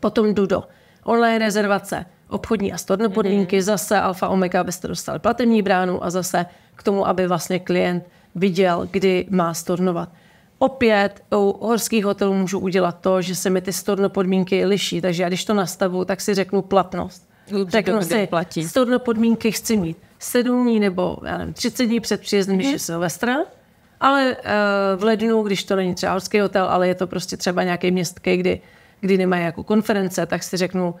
Potom jdu do online rezervace, obchodní a storno podmínky, mhm. zase alfa omega, abyste dostali platební bránu a zase k tomu, aby vlastně klient viděl, kdy má stornovat. Opět u horských hotelů můžu udělat to, že se mi ty storno podmínky liší, takže já když to nastavu, tak si řeknu platnost řeknu no, se platí. z tohoto podmínky chci mít 7 dní nebo já nevím, 30 dní před příjezdem, když je mhm. Silvestra, ale uh, v lednu, když to není třeba horský hotel, ale je to prostě třeba nějaký městský, kdy, kdy nemají jako konference, tak si řeknu,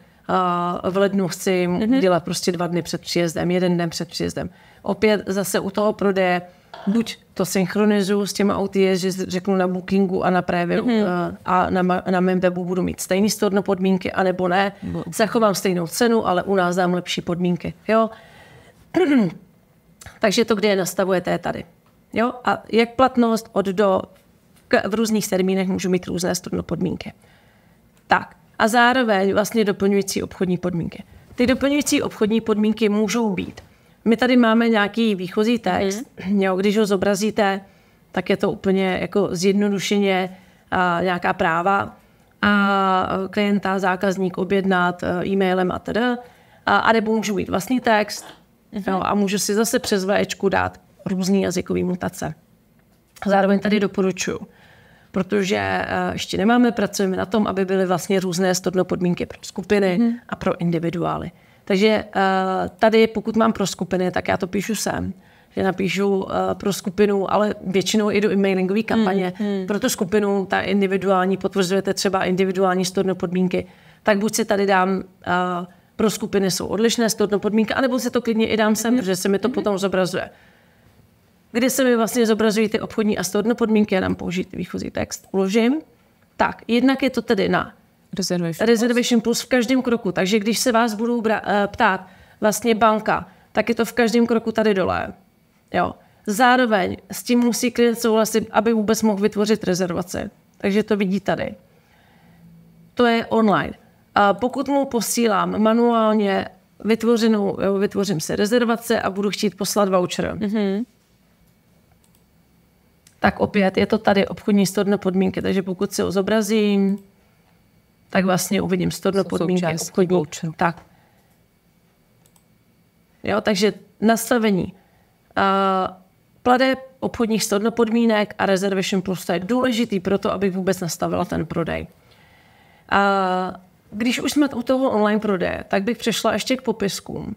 uh, v lednu chci mm-hmm. dělat prostě dva dny před příjezdem, jeden den před příjezdem. Opět zase u toho prodeje buď to synchronizuju s těma OTS, že řeknu na bookingu a na préviu mm-hmm. Eh, a na, na mém webu budu mít stejný storno podmínky, anebo ne, mm. zachovám stejnou cenu, ale u nás dám lepší podmínky. Jo? <clears throat> Takže to, kde je nastavujete, je tady. Jo? A jak platnost od do, v různých termínech můžu mít různé storno podmínky. Tak. A zároveň vlastně doplňující obchodní podmínky. Ty doplňující obchodní podmínky můžou být my tady máme nějaký výchozí text, mm. jo, když ho zobrazíte, tak je to úplně jako zjednodušeně a nějaká práva a klienta, zákazník objednat e, e-mailem a tedy. A, a nebo můžu mít vlastní text mm. jo, a můžu si zase přes VEčku dát různé jazykové mutace. Zároveň tady doporučuji, protože e, ještě nemáme, pracujeme na tom, aby byly vlastně různé stodno podmínky pro skupiny mm. a pro individuály. Takže eh, tady, pokud mám pro skupiny, tak já to píšu sem že napíšu eh, pro skupinu, ale většinou i do e-mailingové hmm, kampaně. Hmm, hmm. Pro tu skupinu, ta individuální, potvrzujete třeba individuální storno podmínky, tak buď si tady dám, eh, pro skupiny jsou odlišné storno podmínky, anebo si to klidně i dám sem, hmm. protože se mi to mhm. potom zobrazuje. Kdy se mi vlastně zobrazují ty obchodní a storno podmínky, já dám použít výchozí text, uložím. Tak, jednak je to tedy na Reservation, Reservation plus. plus v každém kroku. Takže když se vás budou eh, ptát, vlastně banka, tak je to v každém kroku tady dole. Jo. Zároveň s tím musí klient souhlasit, aby vůbec mohl vytvořit rezervaci. Takže to vidí tady. To je online. A pokud mu posílám manuálně vytvořenou, jo, vytvořím si rezervace a budu chtít poslat voucher, mm-hmm. tak opět je to tady obchodní storno podmínky. Takže pokud si ho zobrazím, tak vlastně uvidím storno podmínky obchodní. Tak. Jo, takže nastavení uh, plade obchodních storno podmínek a reservation plus je důležitý pro to, abych vůbec nastavila ten prodej. Uh, když už jsme u toho online prodeje, tak bych přešla ještě k popiskům.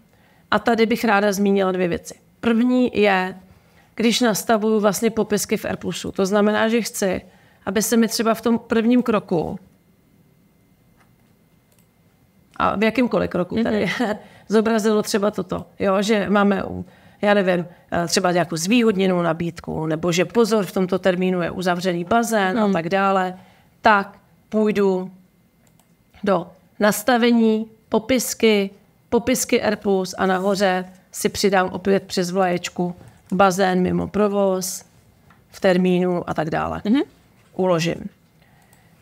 A tady bych ráda zmínila dvě věci. První je, když nastavuju vlastně popisky v AirPlusu. To znamená, že chci, aby se mi třeba v tom prvním kroku a v jakýmkoliv kroku mm-hmm. tady, mhm. <laughs> zobrazilo třeba toto, jo, že máme já nevím, eh, třeba nějakou zvýhodněnou nabídku, nebo že pozor, v tomto termínu je uzavřený bazén mm. a mhm. tak dále, tak půjdu do nastavení, popisky, popisky R+, a nahoře si přidám opět přes vlaječku bazén mimo provoz, v termínu a tak dále. Mm-hmm. Uložím.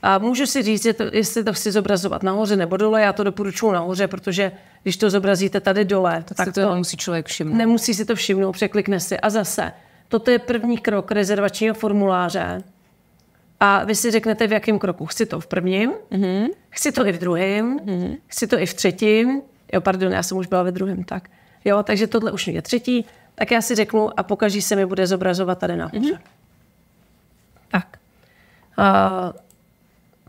A můžu si říct, že to, jestli to chci zobrazovat nahoře nebo dole, já to doporučuji nahoře, protože když to zobrazíte tady dole, tak, tak to, to musí člověk všimnout. Nemusí si to všimnout, překlikne si. A zase, toto je první krok rezervačního formuláře. A vy si řeknete, v jakém kroku. Chci to v prvním, mm-hmm. chci to i v druhém, mm-hmm. chci to i v třetím. Jo, pardon, já jsem už byla ve druhém, tak. Jo, takže tohle už je třetí. Tak já si řeknu a pokaží se mi bude zobrazovat tady nahoře. Mm-hmm. Tak. Uh,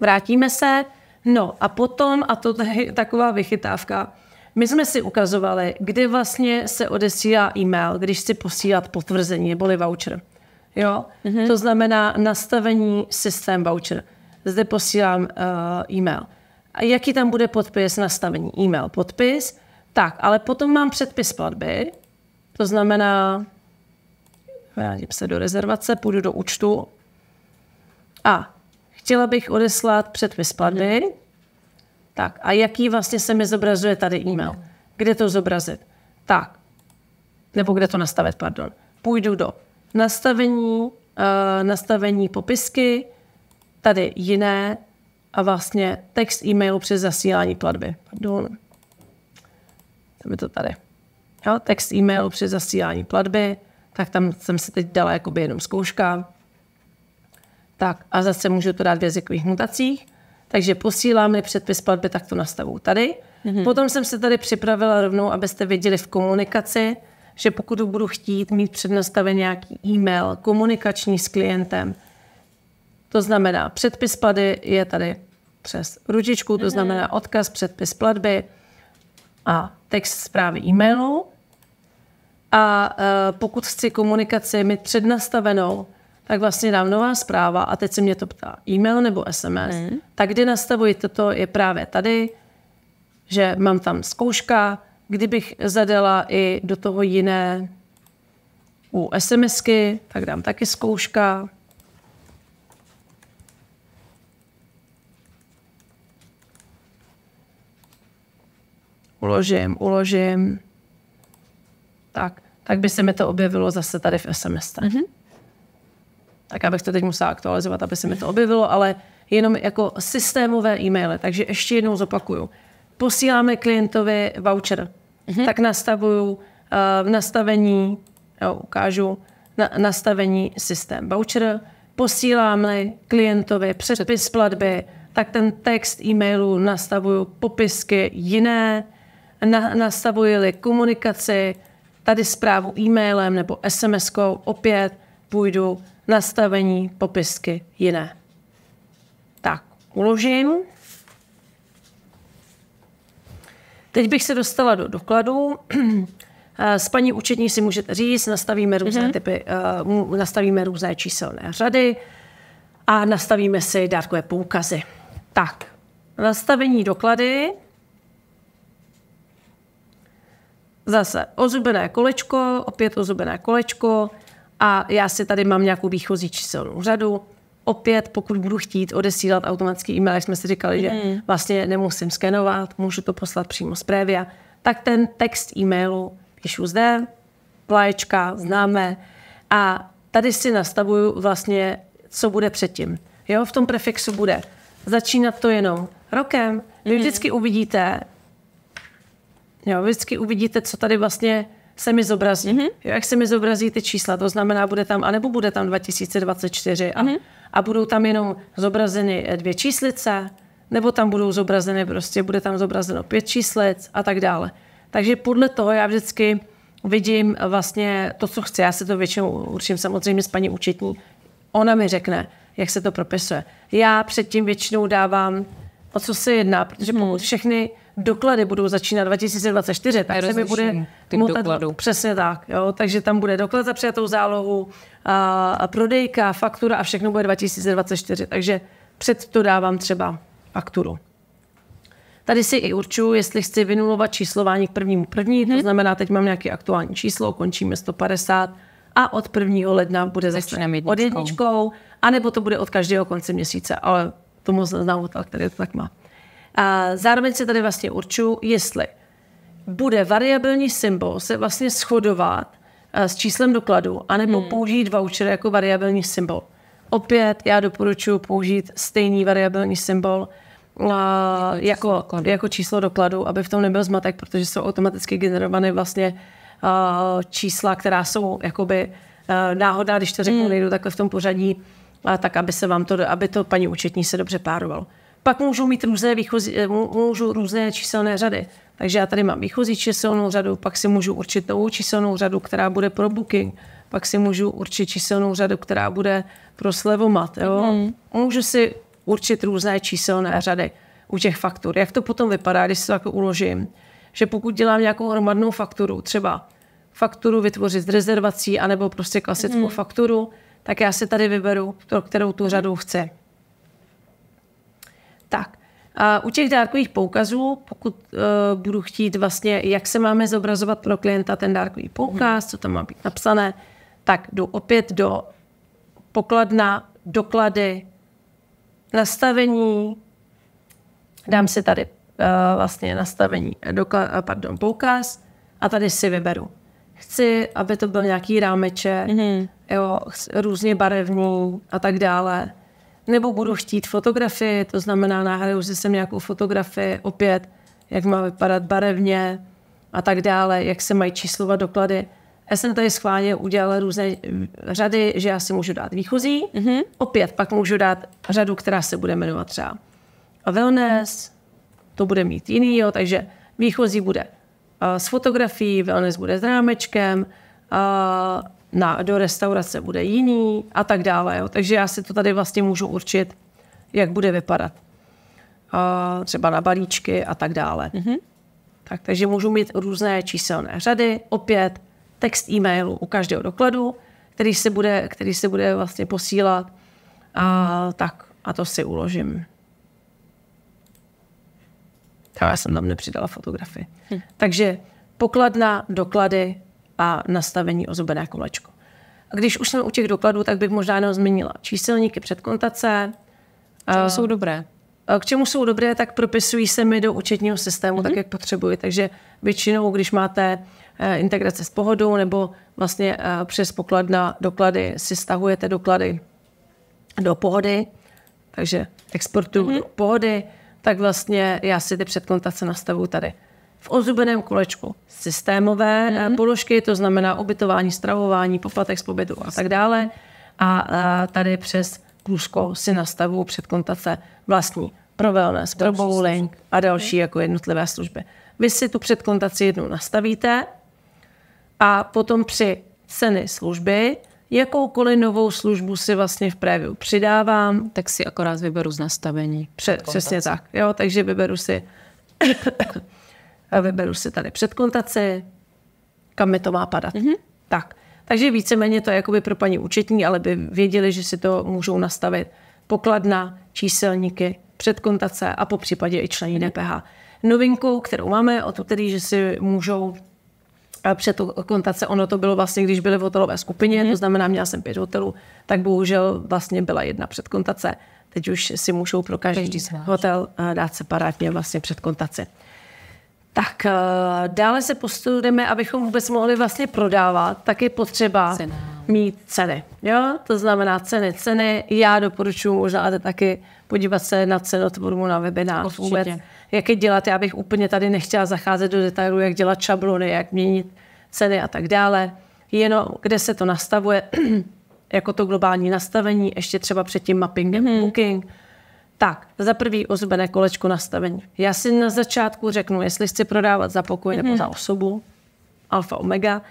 vrátíme se. No a potom, a to je taková vychytávka, my jsme si ukazovali, kdy vlastně se odesílá e-mail, když si posílat potvrzení neboli voucher. Jo? Mm-hmm. To znamená nastavení systém voucher. Zde posílám uh, e-mail. A jaký tam bude podpis nastavení? E-mail, podpis. Tak, ale potom mám předpis platby, to znamená, vrátím se do rezervace, půjdu do účtu a Chtěla bych odeslat předpis platby. Tak a jaký vlastně se mi zobrazuje tady e-mail? Kde to zobrazit? Tak. Nebo kde to nastavit, pardon. Půjdu do nastavení, uh, nastavení popisky, tady jiné a vlastně text e-mailu při zasílání platby. Pardon. Tam je to tady. Jo, text e-mailu při zasílání platby, tak tam jsem se teď dala jakoby jenom zkouška. Tak a zase můžu to dát v jazykových mutacích, takže posílám předpis platby, tak to nastavu tady. Mm-hmm. Potom jsem se tady připravila rovnou, abyste věděli v komunikaci, že pokud budu chtít mít přednastaven nějaký e-mail komunikační s klientem, to znamená, předpis platby je tady přes ručičku, to mhm. znamená odkaz, předpis platby a text zprávy e-mailu. A e, pokud chci komunikaci mít přednastavenou, tak vlastně dám nová zpráva a teď se mě to ptá e-mail nebo SMS, mm. Hmm. tak kdy nastavujete to je právě tady, že mám tam zkouška, kdybych zadala i do toho jiné u SMSky, tak dám taky zkouška. Uložím, uložím. Tak, tak by se mi to objevilo zase tady v SMS. Mm-hmm tak abych to teď musela aktualizovat, aby se mi to objevilo, ale jenom jako systémové e-maily. Takže ještě jednou zopakuju. Posíláme klientovi voucher, mm-hmm. tak nastavuju v uh, eh, nastavení, jo, ukážu, na, nastavení systém voucher, posíláme klientovi předpis platby, tak ten text e-mailu nastavuju popisky jiné, na, nastavuji-li komunikaci, tady zprávu e-mailem nebo SMS-kou, opět půjdu nastavení popisky jiné. Tak, uložím. Teď bych se dostala do dokladů. <clears throat> S paní účetní si můžete říct, nastavíme různé mm-hmm. typy, uh, nastavíme různé číselné řady a nastavíme si dárkové poukazy. Tak, nastavení doklady. Zase ozubené kolečko, opět ozubené kolečko a já si tady mám nějakou výchozí číselnou řadu. Opět, pokud budu chtít odesílat automatický e-mail, jak jsme si říkali, mm. že mm-hmm. vlastně nemusím skenovat, můžu to poslat přímo z prévia, tak ten text e-mailu píšu zde, vlaječka, známe a tady si nastavuju vlastně, co bude předtím. Jo, v tom prefixu bude začínat to jenom rokem. Vy mm-hmm. vždycky uvidíte, jo, vždycky uvidíte, co tady vlastně se mi zobrazí. Mm-hmm. Jo, jak se mi zobrazí ty čísla, to znamená, bude tam, anebo bude tam 2024 a, mm-hmm. a budou tam jenom zobrazeny eh, dvě číslice, nebo tam budou zobrazeny prostě, bude tam zobrazeno pět číslic a tak dále. Takže podle toho já vždycky vidím eh, vlastně to, co chci. Já se to většinou určím samozřejmě s paní účetní. Ona mi řekne, jak se to propisuje. Já předtím většinou dávám, o co se jedná, protože pokud mhm. všechny doklady budou začínat 2024, tak se mi bude mutat, přesně tak, jo, takže tam bude doklad za přijatou zálohu, a, a prodejka, faktura a všechno bude 2024, takže před to dávám třeba fakturu. Tady si i určuju, jestli chci vynulovat číslování k prvnímu první, hmm. to mhm. znamená, teď mám nějaké aktuální číslo, končíme 150 a od 1. ledna bude začínat od jedničkou, anebo to bude od každého konce měsíce, ale to moc znám tak, tady to tak má. A zároveň se tady vlastně určuju, jestli bude variabilní symbol se vlastně shodovat eh, s číslem dokladu, anebo hmm. použít voucher jako variabilní symbol. Opět já doporučuji použít stejný variabilní symbol a, eh, jako, číslo jako, jako, číslo dokladu, aby v tom nebyl zmatek, protože jsou automaticky generované vlastně a, eh, čísla, která jsou jakoby a, náhoda, když to řeknu, hmm. nejdu takhle v tom pořadí, a, tak aby se vám to, aby to paní účetní se dobře párovalo. Pak můžu mít různé, výchozí, eh, můžu různé číselné řady. Takže já tady mám výchozí číselnou řadu, pak si můžu určit novou číselnou řadu, která bude pro booking, pak si můžu určit číselnou řadu, která bude pro slevomat. Jo? Mm. Můžu si určit různé číselné řady u těch faktur. Jak to potom vypadá, když si to jako uložím? Že pokud dělám nějakou hromadnou fakturu, třeba fakturu vytvořit z rezervací, anebo prostě klasickou mm. fakturu, tak já si tady vyberu, pro kterou tu řadu chci. Tak, a u těch dárkových poukazů, pokud uh, budu chtít vlastně, jak se máme zobrazovat pro klienta ten dárkový poukaz, co tam má být napsané, tak jdu opět do pokladna, doklady, nastavení, dám si tady uh, vlastně nastavení, doklad, eh, pardon, poukaz a tady si vyberu. Chci, aby to byl nějaký rámeček, mm-hmm. jo, různě barevný a tak dále nebo budu chtít fotografii, to znamená, nahraju si sem nějakou fotografii opět, jak má vypadat barevně a tak dále, jak se mají číslovat doklady. Já jsem tady schválně udělala různé eh, řady, že já si můžu dát výchozí, mm-hmm. opět pak můžu dát řadu, která se bude jmenovat třeba wellness, to bude mít jiný, jo, takže výchozí bude eh, s fotografií, wellness bude s rámečkem, eh, na, do restaurace bude jiný a tak dále. Jo. Takže já si to tady vlastně můžu určit, jak bude vypadat. A třeba na balíčky a tak dále. Mm-hmm. Tak, takže můžu mít různé číselné řady, opět text e-mailu u každého dokladu, který se bude, který se bude vlastně posílat a tak a to si uložím. Tak já jsem tam nepřidala fotografii. Hm. Takže pokladna, doklady, a nastavení ozubené kolečko. A když už jsem u těch dokladů, tak bych možná jenom zmínila číselníky předkontace. Čemu jsou dobré. Eh, k čemu jsou dobré, tak propisují se mi do účetního systému mm-hmm. tak, mhm. jak potřebuji. Takže většinou, když máte eh, integrace s pohodou nebo vlastně eh, přes poklad na doklady si stahujete doklady do pohody, takže exportu mm-hmm. do pohody, tak vlastně já si ty předkontace nastavu tady v ozubeném kolečku systémové mm-hmm. položky, to znamená ubytování, stravování, poplatek z pobytu a tak dále. A, a tady přes plusko si nastavují předkontace vlastní pro wellness, pro bowling a další jako jednotlivé služby. Vy si tu předkontaci jednou nastavíte a potom při ceny služby jakoukoliv novou službu si vlastně v preview přidávám. Tak si akorát vyberu z nastavení. Přesně tak. Jo, takže vyberu si vyberu si tady předkontaci, kam mi to má padat. Mm-hmm. Tak. Takže víceméně to je jakoby pro paní účetní, ale by věděli, že si to můžou nastavit. Pokladna, číselníky, předkontace a po případě i člení mhm. DPH. Novinku, kterou máme, o to tedy, že si můžou před kontace, ono to bylo vlastně, když byly v hotelové skupině, mm. to znamená, měla jsem pět hotelů, tak bohužel vlastně byla jedna předkontace. Teď už si můžou pro každý, každý hotel eh, dát separátně vlastně předkontaci tak eh, dále se postudujeme, abychom vůbec mohli vlastně prodávat, tak je potřeba Cena. mít ceny. Jo? To znamená ceny, ceny. Já doporučuji možná taky podívat se na cenotvorbu na webinář. vůbec, jak je dělat. Já bych úplně tady nechtěla zacházet do detailů, jak dělat šablony, jak měnit ceny a tak dále. Jenom kde se to nastavuje, <clears throat> jako to globální nastavení, ještě třeba před tím mappingem, mm. booking, tak, za prvý ozubené kolečko nastavení. Já si na začátku řeknu, jestli chci prodávat za pokoj mm-hmm. nebo mhm. za osobu, alfa, omega.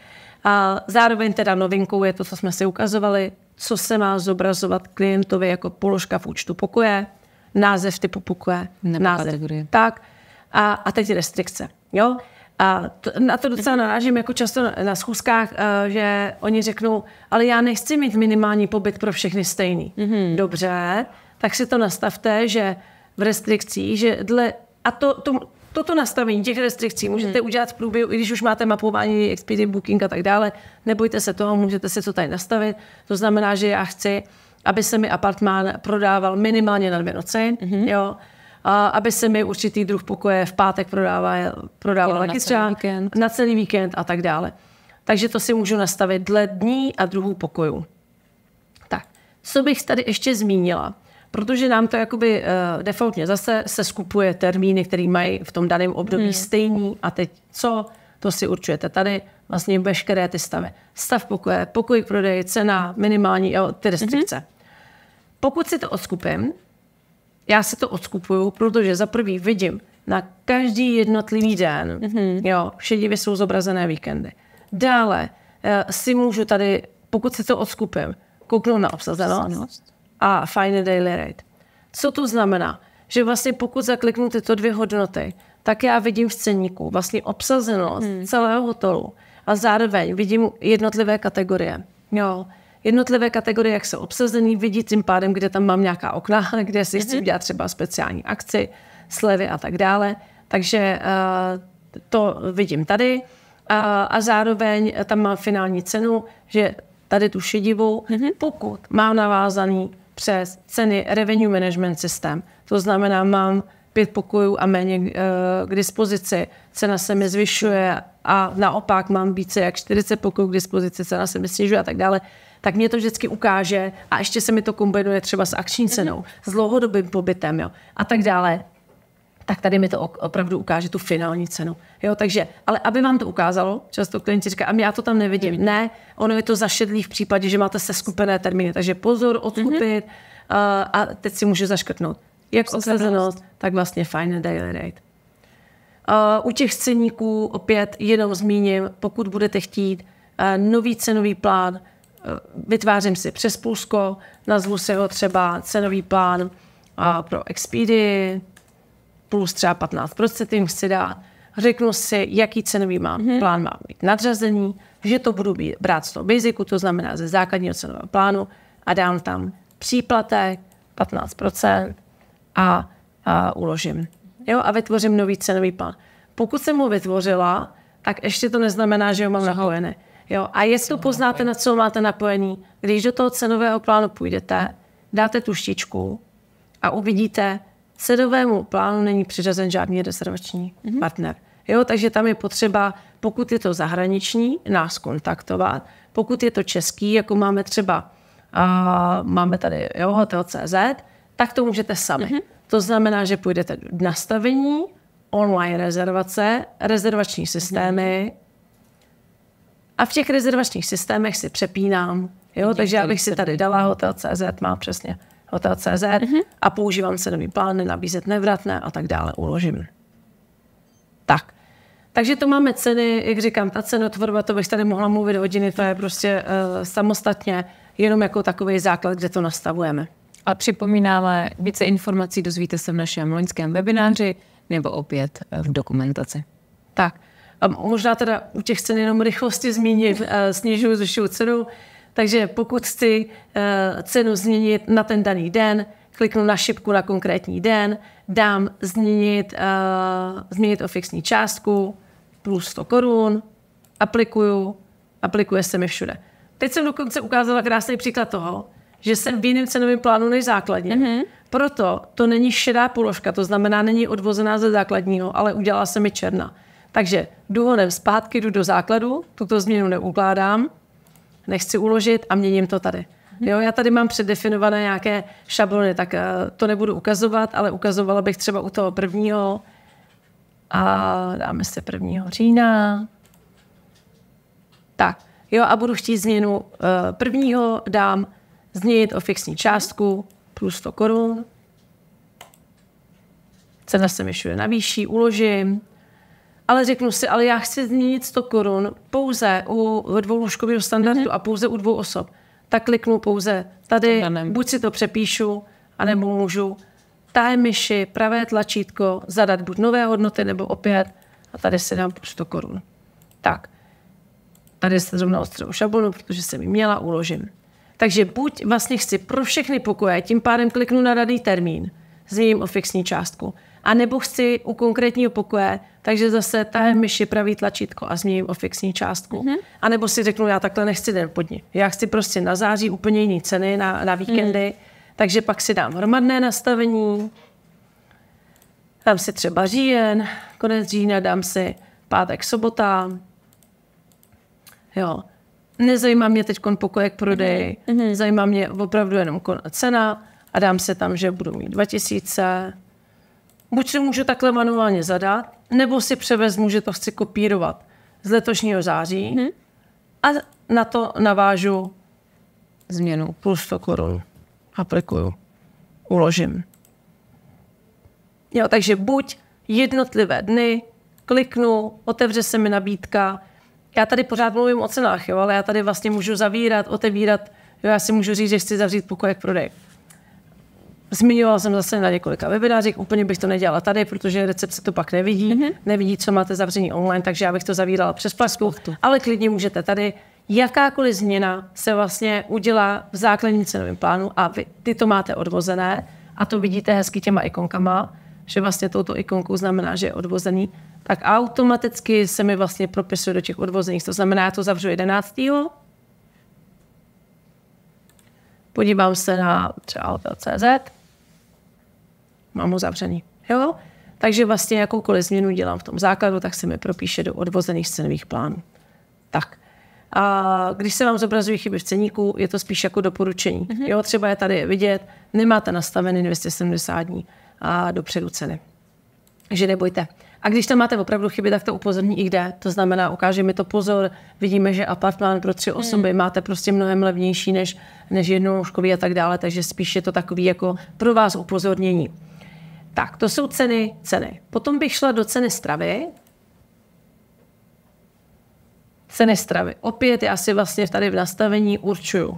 A zároveň teda novinkou je to, co jsme si ukazovali, co se má zobrazovat klientovi jako položka v účtu pokoje, název typu pokoje, nebo název. kategorie. Tak, a, a teď restrikce. Jo? A to, na to docela narážím jako často na, na schůzkách, uh, že oni řeknou, ale já nechci mít minimální pobyt pro všechny stejný. Mm-hmm. Dobře, tak si to nastavte, že v restrikcích, že dle, a to, to, toto nastavení těch restrikcí mhm. můžete udělat v průběhu, i když už máte mapování, expedit, booking a tak dále, nebojte se toho, můžete si to tady nastavit. To znamená, že já chci, aby se mi apartmán prodával minimálně na dvě noci, hmm. jo, a aby se mi určitý druh pokoje v pátek prodával, prodával na celý víkend. na celý víkend a tak dále. Takže to si můžu nastavit dle dní a druhů pokojů. Tak, co bych tady ještě zmínila? protože nám to jakoby uh, defaultně zase se skupuje termíny, které mají v tom daném období hmm. stejný a teď co, to si určujete tady, vlastně veškeré ty stavy. Stav pokoje, pokoj prodej, cena, minimální, jo, ty restrikce. Hmm. Pokud si to odskupím, já si to odskupuju, protože za prvý vidím na každý jednotlivý den, hmm jo, šedivě jsou zobrazené víkendy. Dále eh, si můžu tady, pokud si to odskupím, kouknout na obsazenost a Fine Daily Rate. Co to znamená? Že vlastně pokud zakliknu tyto dvě hodnoty, tak já vidím v ceníku vlastně obsazenost hmm. celého hotelu a zároveň vidím jednotlivé kategorie. Jo. Jednotlivé kategorie, jak jsou obsazený, vidí tím pádem, kde tam mám nějaká okna, <laughs> kde si chci mhm. udělat třeba speciální akci, slevy a tak dále. Takže uh, to vidím tady uh, a zároveň tam mám finální cenu, že tady tu šedivou, hmm pokud mám navázaný přes ceny revenue management systém. To znamená, mám pět pokojů a méně eh, k dispozici, cena se mi zvyšuje a naopak mám více jak 40 pokojů k dispozici, cena se mi snižuje a tak dále, tak mě to vždycky ukáže a ještě se mi to kombinuje třeba s akční mhm. cenou, s dlouhodobým pobytem jo, a tak dále tak tady mi to opravdu ukáže tu finální cenu. Jo, takže, ale aby vám to ukázalo, často klienti říkají, a já to tam nevidím. Ne, ono je to zašedlý v případě, že máte seskupené termíny, takže pozor, mhm. odskupit mm-hmm. Eh, a, a teď si můžu zaškrtnout. Jak osazenost, tak vlastně fine daily rate. Uh, u těch ceníků opět jenom zmíním, pokud budete chtít uh, nový cenový plán, uh, vytvářím si přes Polsko, nazvu se ho třeba cenový plán pro Expedia, plus třeba 15% jim chci dát, řeknu si, jaký cenový mám, mm-hmm. plán mám mít nadřazení, že to budu brát z toho basicu, to znamená ze základního cenového plánu a dám tam příplatek 15% a, a uložím. Jo, a vytvořím nový cenový plán. Pokud jsem ho vytvořila, tak ještě to neznamená, že ho mám napojené. Jo, a jestli poznáte, na co máte napojený, když do toho cenového plánu půjdete, dáte tu štičku a uvidíte, sedovému plánu není přiřazen žádný rezervační mm-hmm. partner. Jo, takže tam je potřeba, pokud je to zahraniční, nás kontaktovat. Pokud je to český, jako máme třeba, a, máme tady jo, hotel CZ, tak to můžete sami. Mm-hmm. To znamená, že půjdete do nastavení, online rezervace, rezervační mhm. systémy a v těch rezervačních systémech si přepínám. Jo, takže abych si tady dala hotel CZ, má přesně hotel.cz mm-hmm. a používám cenový plány, nabízet nevratné a tak dále, uložím. Tak. Takže to máme ceny, jak říkám, ta cenotvorba, to bych tady mohla mluvit hodiny, to je prostě uh, samostatně jenom jako takový základ, kde to nastavujeme. A připomínáme, více informací dozvíte se v našem loňském webináři nebo opět v dokumentaci. Tak. A možná teda u těch cen jenom rychlosti zmínit, eh, snižuju, zvyšuju cenu. Takže pokud chci eh, cenu změnit na ten daný den, kliknu na šipku na konkrétní den, dám změnit, uh, změnit o fixní částku plus 100 korun, aplikuju, aplikuje se mi všude. Teď jsem dokonce ukázala krásný příklad toho, že jsem v jiném cenovém plánu než základně. Mm-hmm. Proto to není šedá položka, to znamená, není odvozená ze základního, ale udělala se mi černá. Takže důvodem zpátky, jdu do základu, tuto změnu neukládám, nechci uložit a měním to tady. Mhm. Jo, já tady mám předdefinované nějaké šablony, tak eh, to nebudu ukazovat, ale ukazovala bych třeba u toho prvního a dáme se prvního října. Tak, jo, a budu chtít změnu eh, prvního, dám změnit o fixní částku plus 100 korun. Cena se mi všude navýší, uložím ale řeknu si, ale já chci změnit 100 korun pouze u dvoulůžkového standardu mm-hmm. a pouze u dvou osob. Tak kliknu pouze tady, buď si to přepíšu, anebo mm-hmm. můžu té myši pravé tlačítko zadat buď nové hodnoty, nebo opět a tady si dám 100 korun. Tak. Tady se zrovna ostřelu šablonu, protože jsem ji měla, uložím. Takže buď vlastně chci pro všechny pokoje, tím pádem kliknu na daný termín, změním o fixní částku. A nebo chci u konkrétního pokoje, takže zase tahem myši pravý tlačítko a změním o fixní částku. Mm-hmm. A nebo si řeknu, já takhle nechci den pod ní. Já chci prostě na září úplně jiné ceny, na, na víkendy. Mm-hmm. Takže pak si dám hromadné nastavení, dám si třeba říjen, konec října dám si pátek, sobota. Jo. Nezajímá mě teď pokoje k prodeji, mm-hmm. zajímá mě opravdu jenom cena a dám se tam, že budu mít 2000, Buď si můžu takhle manuálně zadat, nebo si převezmu, že to chci kopírovat z letošního září hmm. a na to navážu změnu plus 100 korun. Aplikuju. Uložím. Jo, takže buď jednotlivé dny, kliknu, otevře se mi nabídka. Já tady pořád mluvím o cenách, jo, ale já tady vlastně můžu zavírat, otevírat. Jo, já si můžu říct, že chci zavřít pokoj jak prodej. Zmiňovala jsem zase na několika webinářích, úplně bych to nedělala tady, protože recepce to pak nevidí, mm-hmm. nevidí, co máte zavření online, takže já bych to zavírala přes plasku, ale klidně můžete tady. Jakákoliv změna se vlastně udělá v základním cenovém plánu a vy, ty to máte odvozené a to vidíte hezky těma ikonkama, že vlastně touto ikonkou znamená, že je odvozený, tak automaticky se mi vlastně propisuje do těch odvozených. To znamená, já to zavřu 11. Podívám se na třeba hotel.cz, mám ho zavřený. Jo? Takže vlastně jakoukoliv změnu dělám v tom základu, tak se mi propíše do odvozených cenových plánů. Tak. A když se vám zobrazují chyby v ceníku, je to spíš jako doporučení. Mm-hmm. Jo, třeba je tady vidět, nemáte nastavený 270 dní a dopředu ceny. Takže nebojte. A když tam máte opravdu chyby, tak to upozorní i kde. To znamená, ukáže mi to pozor, vidíme, že apartmán pro tři hmm. osoby mm. máte prostě mnohem levnější než, než jednouškový a tak dále, takže spíš je to takový jako pro vás upozornění. Tak, to jsou ceny, ceny. Potom bych šla do ceny stravy. Ceny stravy. Opět já si vlastně tady v nastavení určuju.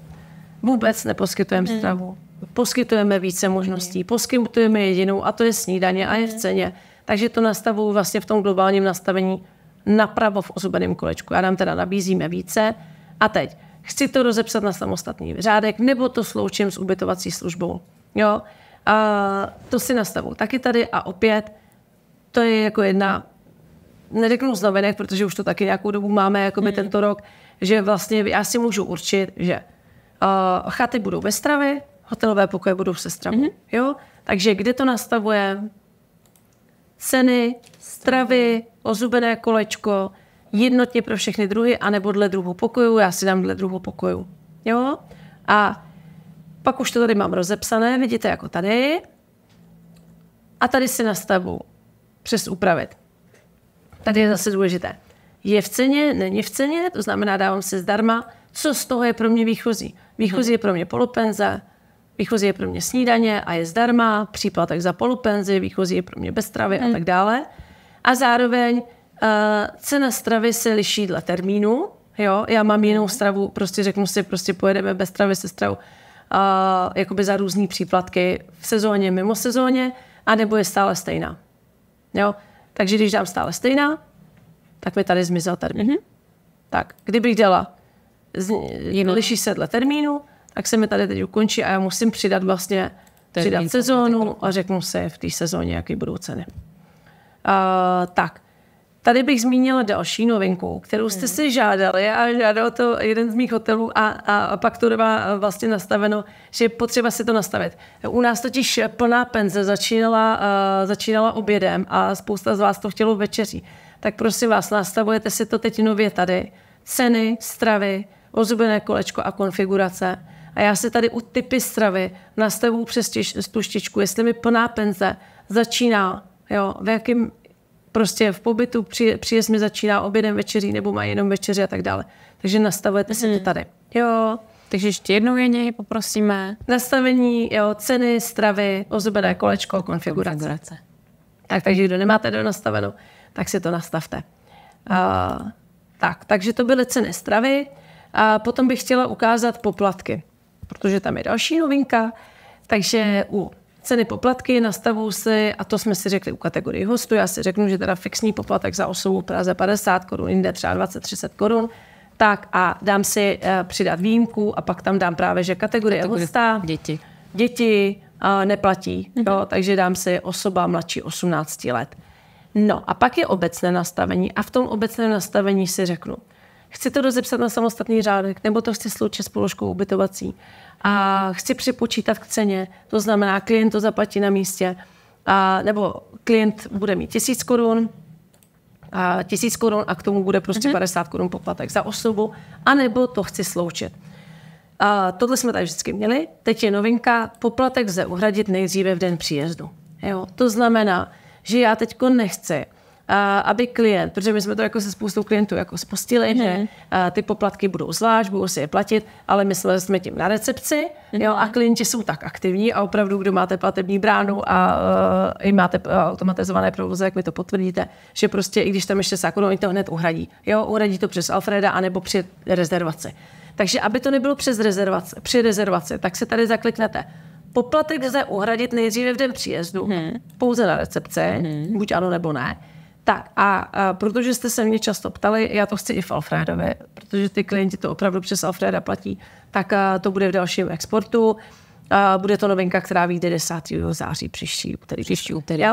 Vůbec neposkytujeme hmm. stravu. Poskytujeme více možností, poskytujeme jedinou a to je snídaně a je v hmm. ceně. Takže to nastavuju vlastně v tom globálním nastavení napravo v ozubeném kolečku. Já nám teda nabízíme více. A teď, chci to rozepsat na samostatný řádek, nebo to sloučím s ubytovací službou. Jo? A to si nastavu taky tady a opět to je jako jedna, neřeknu z protože už to taky nějakou dobu máme, jako by mm. tento rok, že vlastně já si můžu určit, že uh, chaty budou ve stravy, hotelové pokoje budou se stravou. Mm. Jo? Takže kde to nastavuje? Ceny, stravy, ozubené kolečko, jednotně pro všechny druhy, anebo dle druhu pokoju, já si dám dle druhu pokoju. Jo? A pak už to tady mám rozepsané, vidíte jako tady. A tady si nastavu přes upravit. Tady je zase důležité. Je v ceně, není v ceně, to znamená dávám si zdarma, co z toho je pro mě výchozí. Výchozí je pro mě polupenze, výchozí je pro mě snídaně a je zdarma, příplatek za polupenzi, výchozí je pro mě bez stravy a hmm. tak dále. A zároveň uh, cena stravy se liší dle termínu, jo, já mám jinou stravu, prostě řeknu si, prostě pojedeme bez stravy se stravou uh, jakoby za různé příplatky v sezóně, mimo sezóně, anebo je stále stejná. Jo? Takže když dám stále stejná, tak mi tady zmizel termín. Mm-hmm. Tak, kdybych dala z, Jinou. liší se dle termínu, tak se mi tady teď ukončí a já musím přidat vlastně termín. přidat sezónu a řeknu se v té sezóně, jaký budou ceny. Uh, tak, Tady bych zmínila další novinku, kterou jste hmm. si žádali a žádal to jeden z mých hotelů a, a, a pak to bylo vlastně nastaveno, že je potřeba si to nastavit. U nás totiž plná penze začínala, uh, začínala obědem a spousta z vás to chtělo večeří. Tak prosím vás, nastavujete si to teď nově tady. Ceny, stravy, ozubené kolečko a konfigurace. A já si tady u typy stravy nastavuju přes tuštičku, jestli mi plná penze začíná, jo, v jakém prostě v pobytu, při, příjezd mi začíná obědem, večeří nebo má jenom večeři a tak dále. Takže nastavujete si to mm. tady. Jo, takže ještě jednou je něj poprosíme. Nastavení, jo, ceny, stravy, ozubené kolečko, konfigurace. konfigurace. Tak, takže kdo nemáte do nastaveno, tak si to nastavte. A, tak, takže to byly ceny stravy. A potom bych chtěla ukázat poplatky, protože tam je další novinka. Takže u ceny poplatky, nastavu si, a to jsme si řekli u kategorii hostu, já si řeknu, že teda fixní poplatek za osobu v Praze 50 korun, jinde třeba 20-30 korun, tak a dám si uh, přidat výjimku a pak tam dám právě, že kategorie, kategorie hosta, děti, děti uh, neplatí, mhm. jo, takže dám si osoba mladší 18 let. No a pak je obecné nastavení a v tom obecném nastavení si řeknu, Chci to dozepsat na samostatný řádek, nebo to chci sloučit s položkou ubytovací. A chci připočítat k ceně, to znamená, klient to zaplatí na místě, a, nebo klient bude mít tisíc korun, a tisíc korun a k tomu bude prostě mm-hmm. 50 korun poplatek za osobu, anebo to chci sloučit. A tohle jsme tady vždycky měli. Teď je novinka, poplatek se uhradit nejdříve v den příjezdu. Jo? To znamená, že já teď nechci, aby klient, protože my jsme to jako se spoustou klientů jako spustili, mm-hmm. že mhm. ty poplatky budou zvlášť, budou si je platit, ale my jsme, jsme tím na recepci mm-hmm. jo, a mhm. klienti jsou tak aktivní a opravdu, kdo máte platební bránu a uh, i máte automatizované provozy, jak mi to potvrdíte, že prostě i když tam ještě se oni jako no, to hned uhradí. Jo, uhradí to přes Alfreda anebo při rezervaci. Takže aby to nebylo přes rezervace, při rezervaci, tak se tady zakliknete poplatek lze uhradit nejdříve v den příjezdu, hmm. pouze na recepci, hmm. buď ano nebo ne. Tak a, a protože jste se mě často ptali, já to chci i v Alfredovi, protože ty klienti to opravdu přes Alfreda platí, tak a, to bude v dalším exportu. A, bude to novinka, která vyjde 10. září příští úterý. Příští úterý.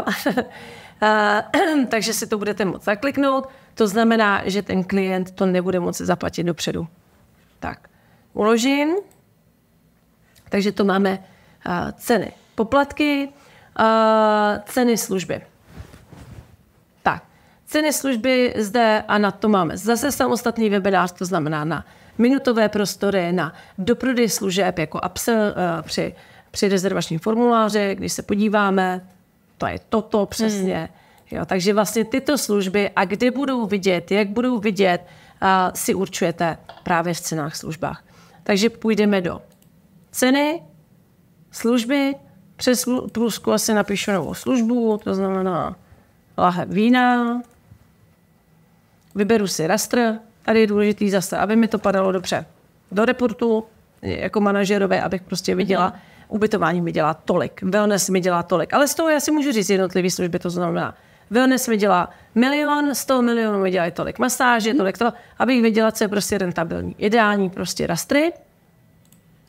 <laughs> takže si to budete moct zakliknout. To znamená, že ten klient to nebude moci zaplatit dopředu. Tak, uložím. Takže to máme a, ceny poplatky, a, ceny služby. Ceny služby zde a na to máme zase samostatný webinář, to znamená na minutové prostory, na doprody služeb jako upsell eh, při, při rezervačním formuláři, když se podíváme, to je toto přesně. Hmm. Jo, takže vlastně tyto služby a kde budou vidět, jak budou vidět, uh, si určujete právě v cenách službách. Takže půjdeme do ceny, služby, přes plusku asi napíšu novou službu, to znamená lahev vína, vyberu si rastr, tady je důležitý zase, aby mi to padalo dobře do reportu, jako manažerové, abych prostě viděla, mhm. ubytování mi dělá tolik, wellness mi dělá tolik, ale z toho já si můžu říct jednotlivý služby, to znamená, wellness mi dělá milion, z toho milionu mi dělá tolik masáže, tolik to, abych viděla co je prostě rentabilní. Ideální prostě rastry,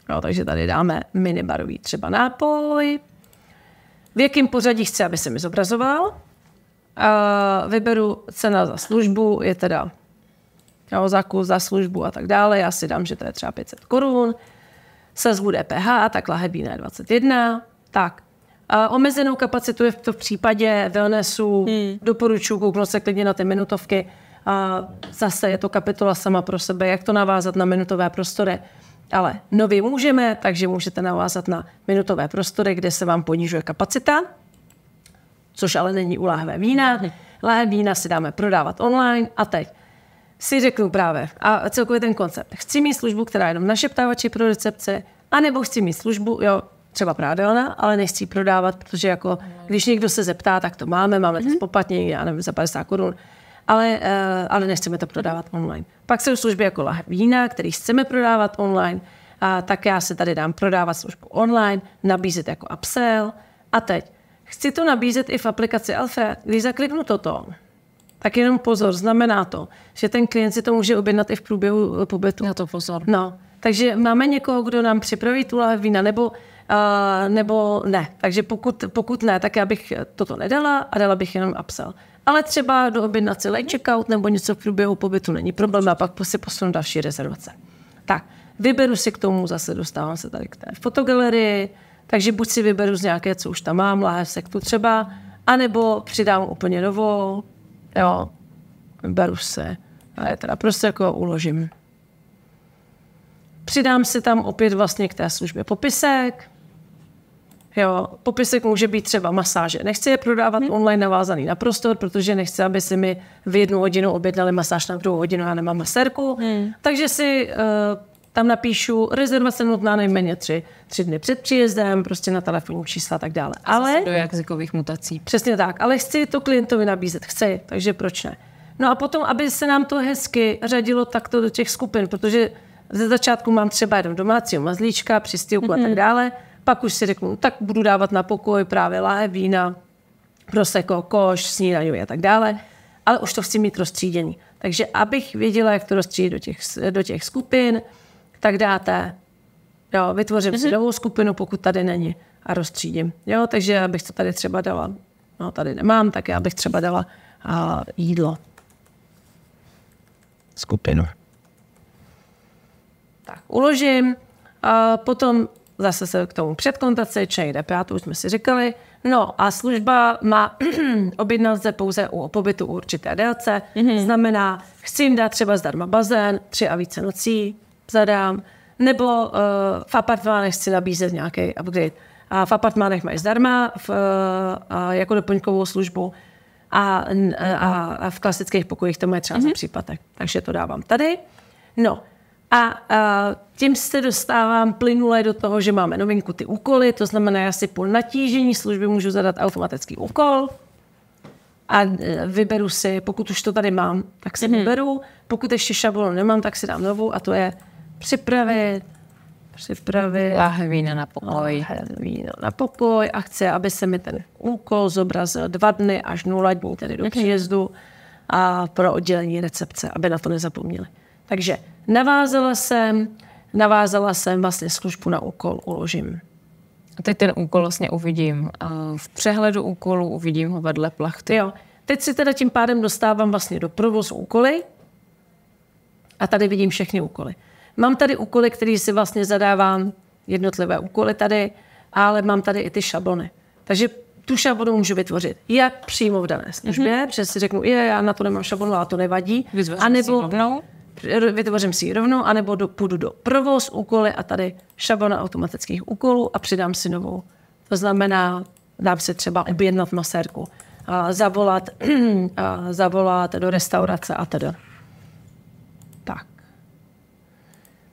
no, takže tady dáme minibarový třeba nápoj, v jakém pořadí chci, aby se mi zobrazoval, Uh, vyberu cena za službu, je teda jo, kus, za službu a tak dále. Já si dám, že to je třeba 500 korun. Se zvu DPH, tak lahebína je 21. Tak, uh, omezenou kapacitu je v, to případě wellnessu. Hmm. Doporučuji kouknout se klidně na ty minutovky. A eh, zase je to kapitola sama pro sebe, jak to navázat na minutové prostory. Ale nově můžeme, takže můžete navázat na minutové prostory, kde se vám ponižuje kapacita což ale není u láhve vína. Láhev vína si dáme prodávat online a teď si řeknu právě a celkově ten koncept. Chci mít službu, která je jenom našeptávači pro recepce, anebo chci mít službu, jo, třeba prádelna, ale nechci prodávat, protože jako, když někdo se zeptá, tak to máme, máme mm-hmm. poplatně, já nevím, za 50 korun, ale, uh, ale nechceme to prodávat online. Pak jsou služby jako lahev vína, který chceme prodávat online, a tak já se tady dám prodávat službu online, nabízet jako upsell a teď Chci to nabízet i v aplikaci Alfred. Když zakliknu toto, tak jenom pozor, znamená to, že ten klient si to může objednat i v průběhu eh, pobytu. Na to pozor. No, takže máme někoho, kdo nám připraví tu lahev vína, nebo, uh, nebo ne. Takže pokud, pokud ne, tak já bych toto nedala a dala bych jenom upsell. Ale třeba do objednat late checkout nebo něco v průběhu pobytu není problém a pak si posunu další rezervace. Tak, vyberu si k tomu, zase dostávám se tady k té fotogalerii, takže buď si vyberu z nějaké, co už tam mám, láhev sektu třeba, anebo přidám úplně novou, jo, beru se. A je teda prostě jako uložím. Přidám si tam opět vlastně k té službě popisek. Jo, popisek může být třeba masáže. Nechci je prodávat hmm. online navázaný na prostor, protože nechci, aby si mi v jednu hodinu objednali masáž na druhou hodinu, já nemám masérku. Hmm. Takže si uh, tam napíšu rezervace nutná nejméně tři, tři dny před příjezdem, prostě na telefonní čísla a tak dále. Ale, do jazykových mutací. Přesně tak, ale chci to klientovi nabízet, chci, takže proč ne? No a potom, aby se nám to hezky řadilo takto do těch skupin, protože ze začátku mám třeba jenom domácího mazlíčka, přistýlku mm-hmm. a tak mhm. dále, pak už si řeknu, tak budu dávat na pokoj právě láhe vína, proseko, koš, snídaňový a tak dále, ale už to chci mít rozstřídění. Takže abych věděla, jak to rozstřídit do těch, do těch skupin, tak dáte, jo, vytvořím mm-hmm. si novou skupinu, pokud tady není a rozstřídím. Jo, takže já bych to tady třeba dala, no tady nemám, tak já bych třeba dala a, jídlo. Skupinu. Tak, uložím, a potom zase se k tomu předkontaci, čej DPA, to už jsme si říkali. No a služba má <clears throat> objednat se pouze u pobytu určité délce, mm-hmm. znamená, chci jim dát třeba zdarma bazén, tři a více nocí, zadám, nebo uh, v apartmánech chci nabízet nějaký upgrade. A v apartmánech mají zdarma v, uh, jako doplňkovou službu a, a, a v klasických pokojích to mají třeba mm-hmm. za mhm. případek. Takže to dávám tady. No, a, a tím se dostávám plynule do toho, že máme novinku ty úkoly, to znamená, já si po natížení služby můžu zadat automatický úkol a eh, vyberu si, pokud už to tady mám, tak si mm-hmm. vyberu, pokud ještě šablonu nemám, tak si dám novou a to je připravit, připravit lahvína na pokoj. No, lahvína na pokoj a chce, aby se mi ten úkol zobrazil dva dny až nula dní, tedy do mhm. příjezdu a pro oddělení recepce, aby na to nezapomněli. Takže navázala jsem, navázala jsem vlastně službu na úkol, uložím. A teď ten úkol vlastně uvidím. V přehledu úkolu uvidím ho vedle plachty. Jo. Teď si teda tím pádem dostávám vlastně do provozu úkoly a tady vidím všechny úkoly. Mám tady úkoly, který si vlastně zadávám, jednotlivé úkoly tady, ale mám tady i ty šablony. Takže tu šablonu můžu vytvořit. Jak přímo v dané službě, mm-hmm. protože si řeknu, je, já na to nemám šablonu, ale to nevadí. Vytvořím anebo, si rovnou. Vytvořím si ji rovnou, anebo do, půjdu do provoz úkoly a tady šablona automatických úkolů a přidám si novou. To znamená, dám si třeba objednat masérku, a zavolat, <clears throat> a zavolat do restaurace a teda.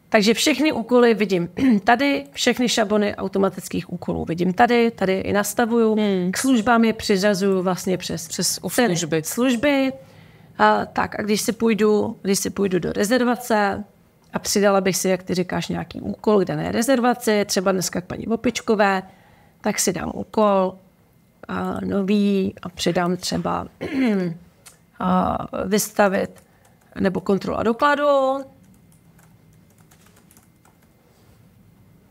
Takže všechny úkoly vidím <clears throat> tady, všechny šabony automatických úkolů vidím tady, tady i nastavuju. Hmm. K službám je přiřazuju vlastně přes, přes služby. služby. A, tak a když si, půjdu, když si půjdu do rezervace a přidala bych si, jak ty říkáš, nějaký úkol k dané rezervaci, třeba dneska k paní Vopičkové, tak si dám úkol a nový a přidám třeba <clears throat> a vystavit nebo kontrola dokladu,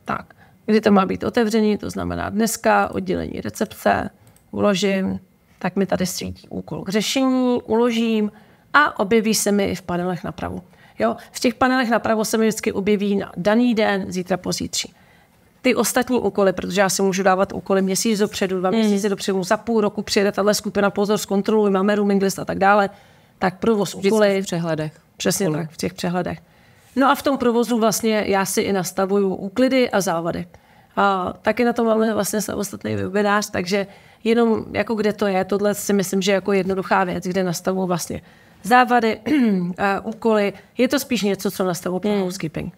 Tak, kdy to má být otevřený, to znamená dneska, oddělení recepce, uložím, tak mi tady svítí úkol k řešení, uložím a objeví se mi i v panelech napravo. Jo, v těch panelech napravo se mi vždycky objeví na daný den, zítra, pozítří. Ty ostatní úkoly, protože já si můžu dávat úkoly měsíc dopředu, dva mm. měsíce mm. dopředu, za půl roku přijede tahle skupina, pozor, zkontroluj, máme rooming list a tak dále, tak provoz úkoly. V přehledech. Přesně úkoly. tak, v těch přehledech. No a v tom provozu vlastně já si i nastavuju úklidy a závady. A taky na to máme vlastně samostatný webinář, takže jenom jako kde to je, tohle si myslím, že jako jednoduchá věc, kde nastavuju vlastně závady, <clears throat> úkoly. Je to spíš něco, co nastavuju pro hmm. housekeeping.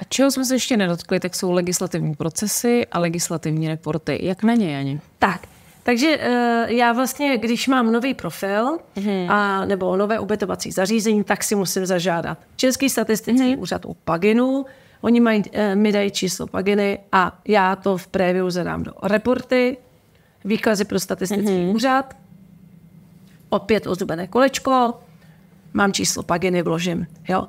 A čeho jsme se ještě nedotkli, tak jsou legislativní procesy a legislativní reporty. Jak na ně, Jani? Tak, takže eh, já vlastně, když mám nový profil mm-hmm. a, nebo nové ubytovací zařízení, tak si musím zažádat. Český statistický mm-hmm. úřad u Paginu, oni mají, eh, mi dají číslo Paginy a já to v preview zadám do reporty, výkazy pro statistický mm-hmm. úřad, opět ozubené kolečko, mám číslo Paginy, vložím, jo.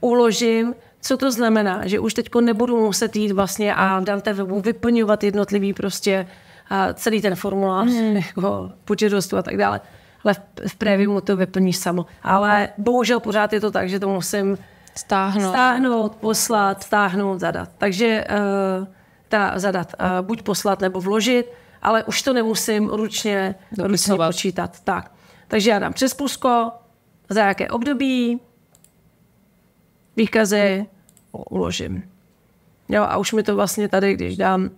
Uložím, co to znamená, že už teď nebudu muset jít vlastně a dám webů vyplňovat jednotlivý prostě a celý ten formulář, mm. <laughs> jako počet hostů a tak dále. Ale v, v mu to vyplníš samo. Ale bohužel pořád je to tak, že to musím stáhnout, stáhnout poslat, stáhnout, zadat. Takže uh, eh, ta zadat, uh, buď poslat nebo vložit, ale už to nemusím ručně, ručně počítat. Tak. Takže já dám přes pusko, za jaké období, výkazy, uložím. Jo, a už mi to vlastně tady, když dám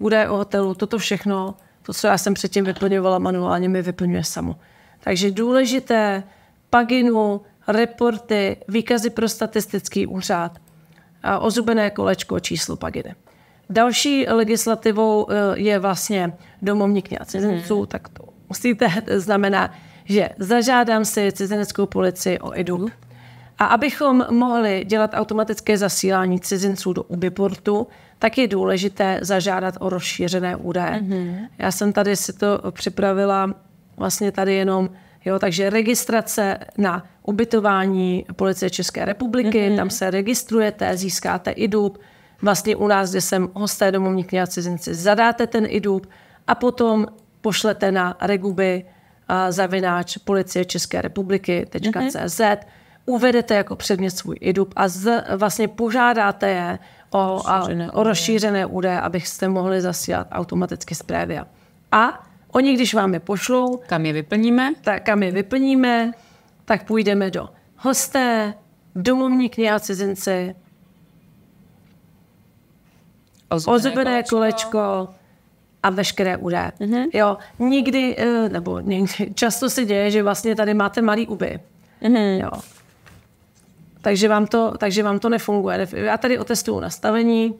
údaje o hotelu, toto všechno, to, co já jsem předtím vyplňovala manuálně, mi vyplňuje samo. Takže důležité paginu, reporty, výkazy pro statistický úřad, a ozubené kolečko číslo paginy. Další legislativou eh, je vlastně domovník cizinců, hmm. tak to musíte, <laughs> znamená, že zažádám si cizineckou policii o IDU. Mhm. A abychom mohli dělat automatické zasílání cizinců do Ubiportu, tak je důležité zažádat o rozšířené údaje. Mm-hmm. Já jsem tady si to připravila vlastně tady jenom, jo, takže registrace na ubytování policie České republiky, mm-hmm. tam se registrujete, získáte IDUB, vlastně u nás, kde jsem hosté domovník kniha cizinci, zadáte ten IDUB a potom pošlete na reguby uh, zavináč policie České republiky.cz, mm-hmm. uvedete jako předmět svůj IDUB a z, vlastně požádáte je, o, rozšířené, o rozšířené údaje, abyste mohli zasílat automaticky zprávy. A oni, když vám je pošlou, kam je vyplníme, tak kam je vyplníme, tak půjdeme do hosté, domovní a cizinci, ozubené kolečko. kolečko a veškeré údaje. Mm-hmm. Jo, nikdy, eh, nebo někdy, <laughs> často se děje, že vlastně tady máte malý uby. Mm-hmm. Jo takže vám to, takže vám to nefunguje. Já tady otestuju nastavení.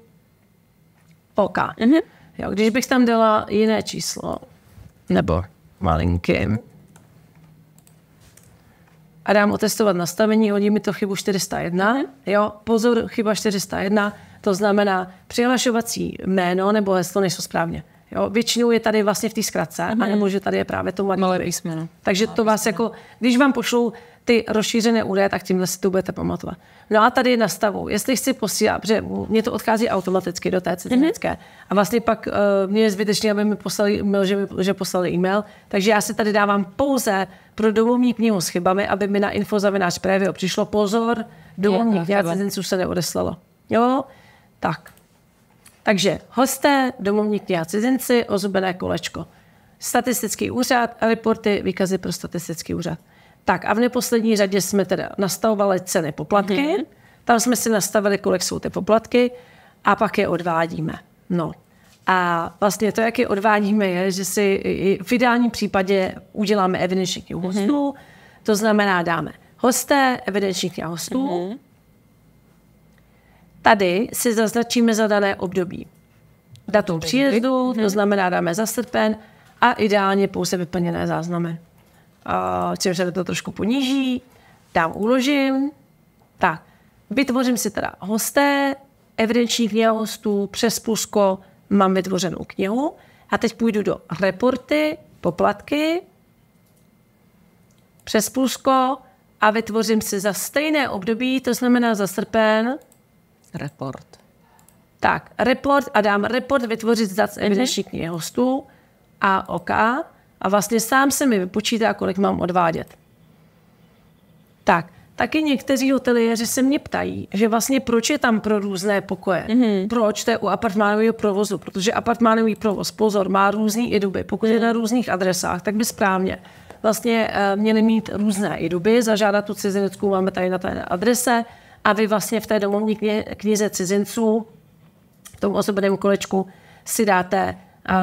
OK. Mm-hmm. Jo, když bych tam dala jiné číslo, nebo malinký, a dám otestovat nastavení, hodí mi to chybu 401. Jo, pozor, chyba 401, to znamená přihlašovací jméno nebo heslo nejsou správně. Jo, většinou je tady vlastně v té zkratce, mm-hmm. anebo že tady je právě to malé písmeno. Takže malé to vás písmeno. jako, když vám pošlou ty rozšířené údaje, tak tímhle si to budete pamatovat. No a tady nastavu, jestli chci posílat, protože mě to odchází automaticky do té mhm. cizinecké. Mm-hmm. A vlastně pak uh, mě je zbytečné, aby mi poslali e-mail, že, mi, že poslali e-mail. Takže já si tady dávám pouze pro domovní knihu s chybami, aby mi na info zavináč previo přišlo pozor, domovní kniha cizinců se neodeslalo. Jo, tak. Takže hosté, domovní kniha cizinci, ozubené kolečko. Statistický úřad, reporty, výkazy pro statistický úřad. Tak a v neposlední řadě jsme teda nastavovali ceny poplatky, mm-hmm. tam jsme si nastavili, kolik jsou ty poplatky a pak je odvádíme. No. A vlastně to, jak je odvádíme, je, že si v ideálním případě uděláme evidenční knihu mhm. hostů, mm-hmm. to znamená dáme hosté, evidenční knihu hostů. Mm-hmm. Tady si zaznačíme za dané období. Datum příjezdu, mm-hmm. to mhm. znamená dáme za srpen a ideálně pouze vyplněné záznamy čím se to trošku poníží, dám uložím, tak, vytvořím si teda hosté, evidenční kniha hostů, přes Plusko mám vytvořenou knihu a teď půjdu do reporty, poplatky, přes Plusko a vytvořím si za stejné období, to znamená za srpen, report. Tak, report a dám report vytvořit za evidenční knihy hostů a OK a vlastně sám se mi vypočítá, kolik mám odvádět. Tak, taky někteří hoteliéři se mě ptají, že vlastně proč je tam pro různé pokoje. Mm-hmm. Proč to je u apartmánového provozu? Protože apartmánový provoz, pozor, má různé iduby. Pokud je na různých adresách, tak by správně vlastně eh, měli mít různé iduby, zažádat tu cizineckou, máme tady na té adrese, a vy vlastně v té domovní kni- knize cizinců, v tom osobném kolečku, si dáte uh,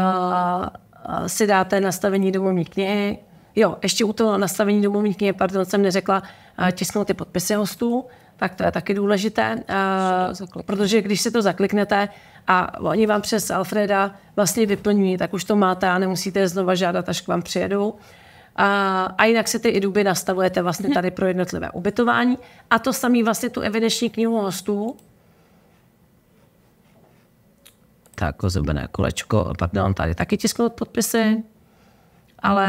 Eh, si dáte nastavení domovní knihy. Jo, ještě u toho nastavení domovní knihy, pardon, jsem neřekla, eh, tisknout ty podpisy hostů, tak to je taky důležité, eh, protože když si to zakliknete a oni vám přes Alfreda vlastně vyplní, tak už to máte a nemusíte je znova žádat, až k vám přijedou. A, a jinak si ty duby nastavujete vlastně mhm. tady pro jednotlivé ubytování. A to samý vlastně tu evidenční knihu hostů, tak jako zubené kolečko, dám tady taky tisknout podpisy, ale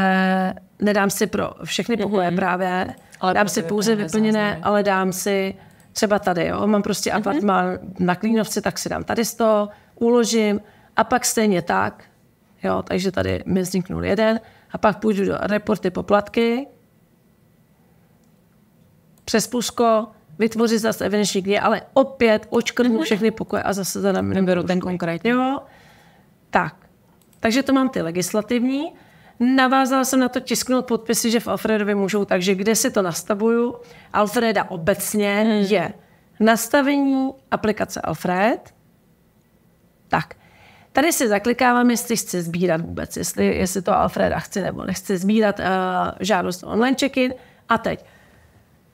nedám si pro všechny mhm. pokoje mm-hmm. právě, ale dám si pouze vyplněné, záznamy. ale dám si třeba tady, jo, mám prostě mm-hmm. apartman na Klínovci, tak si dám tady toho, uložím a pak stejně tak, jo, takže tady mi vzniknul jeden a pak půjdu do reporty poplatky, přes Pusko, vytvořit zase evidenční knihy, ale opět očkrtnu mhm. všechny pokoje a zase nám Neberu ten konkrétní. Jo, tak. Takže to mám ty legislativní. Navázala jsem na to tisknout podpisy, že v Alfredovi můžou, takže kde si to nastavuju? Alfreda obecně hmm. je nastavení aplikace Alfred. Tak, tady si zaklikávám, jestli chci sbírat vůbec, jestli, jestli to Alfreda chci nebo nechci sbírat uh, žádost online check-in. A teď,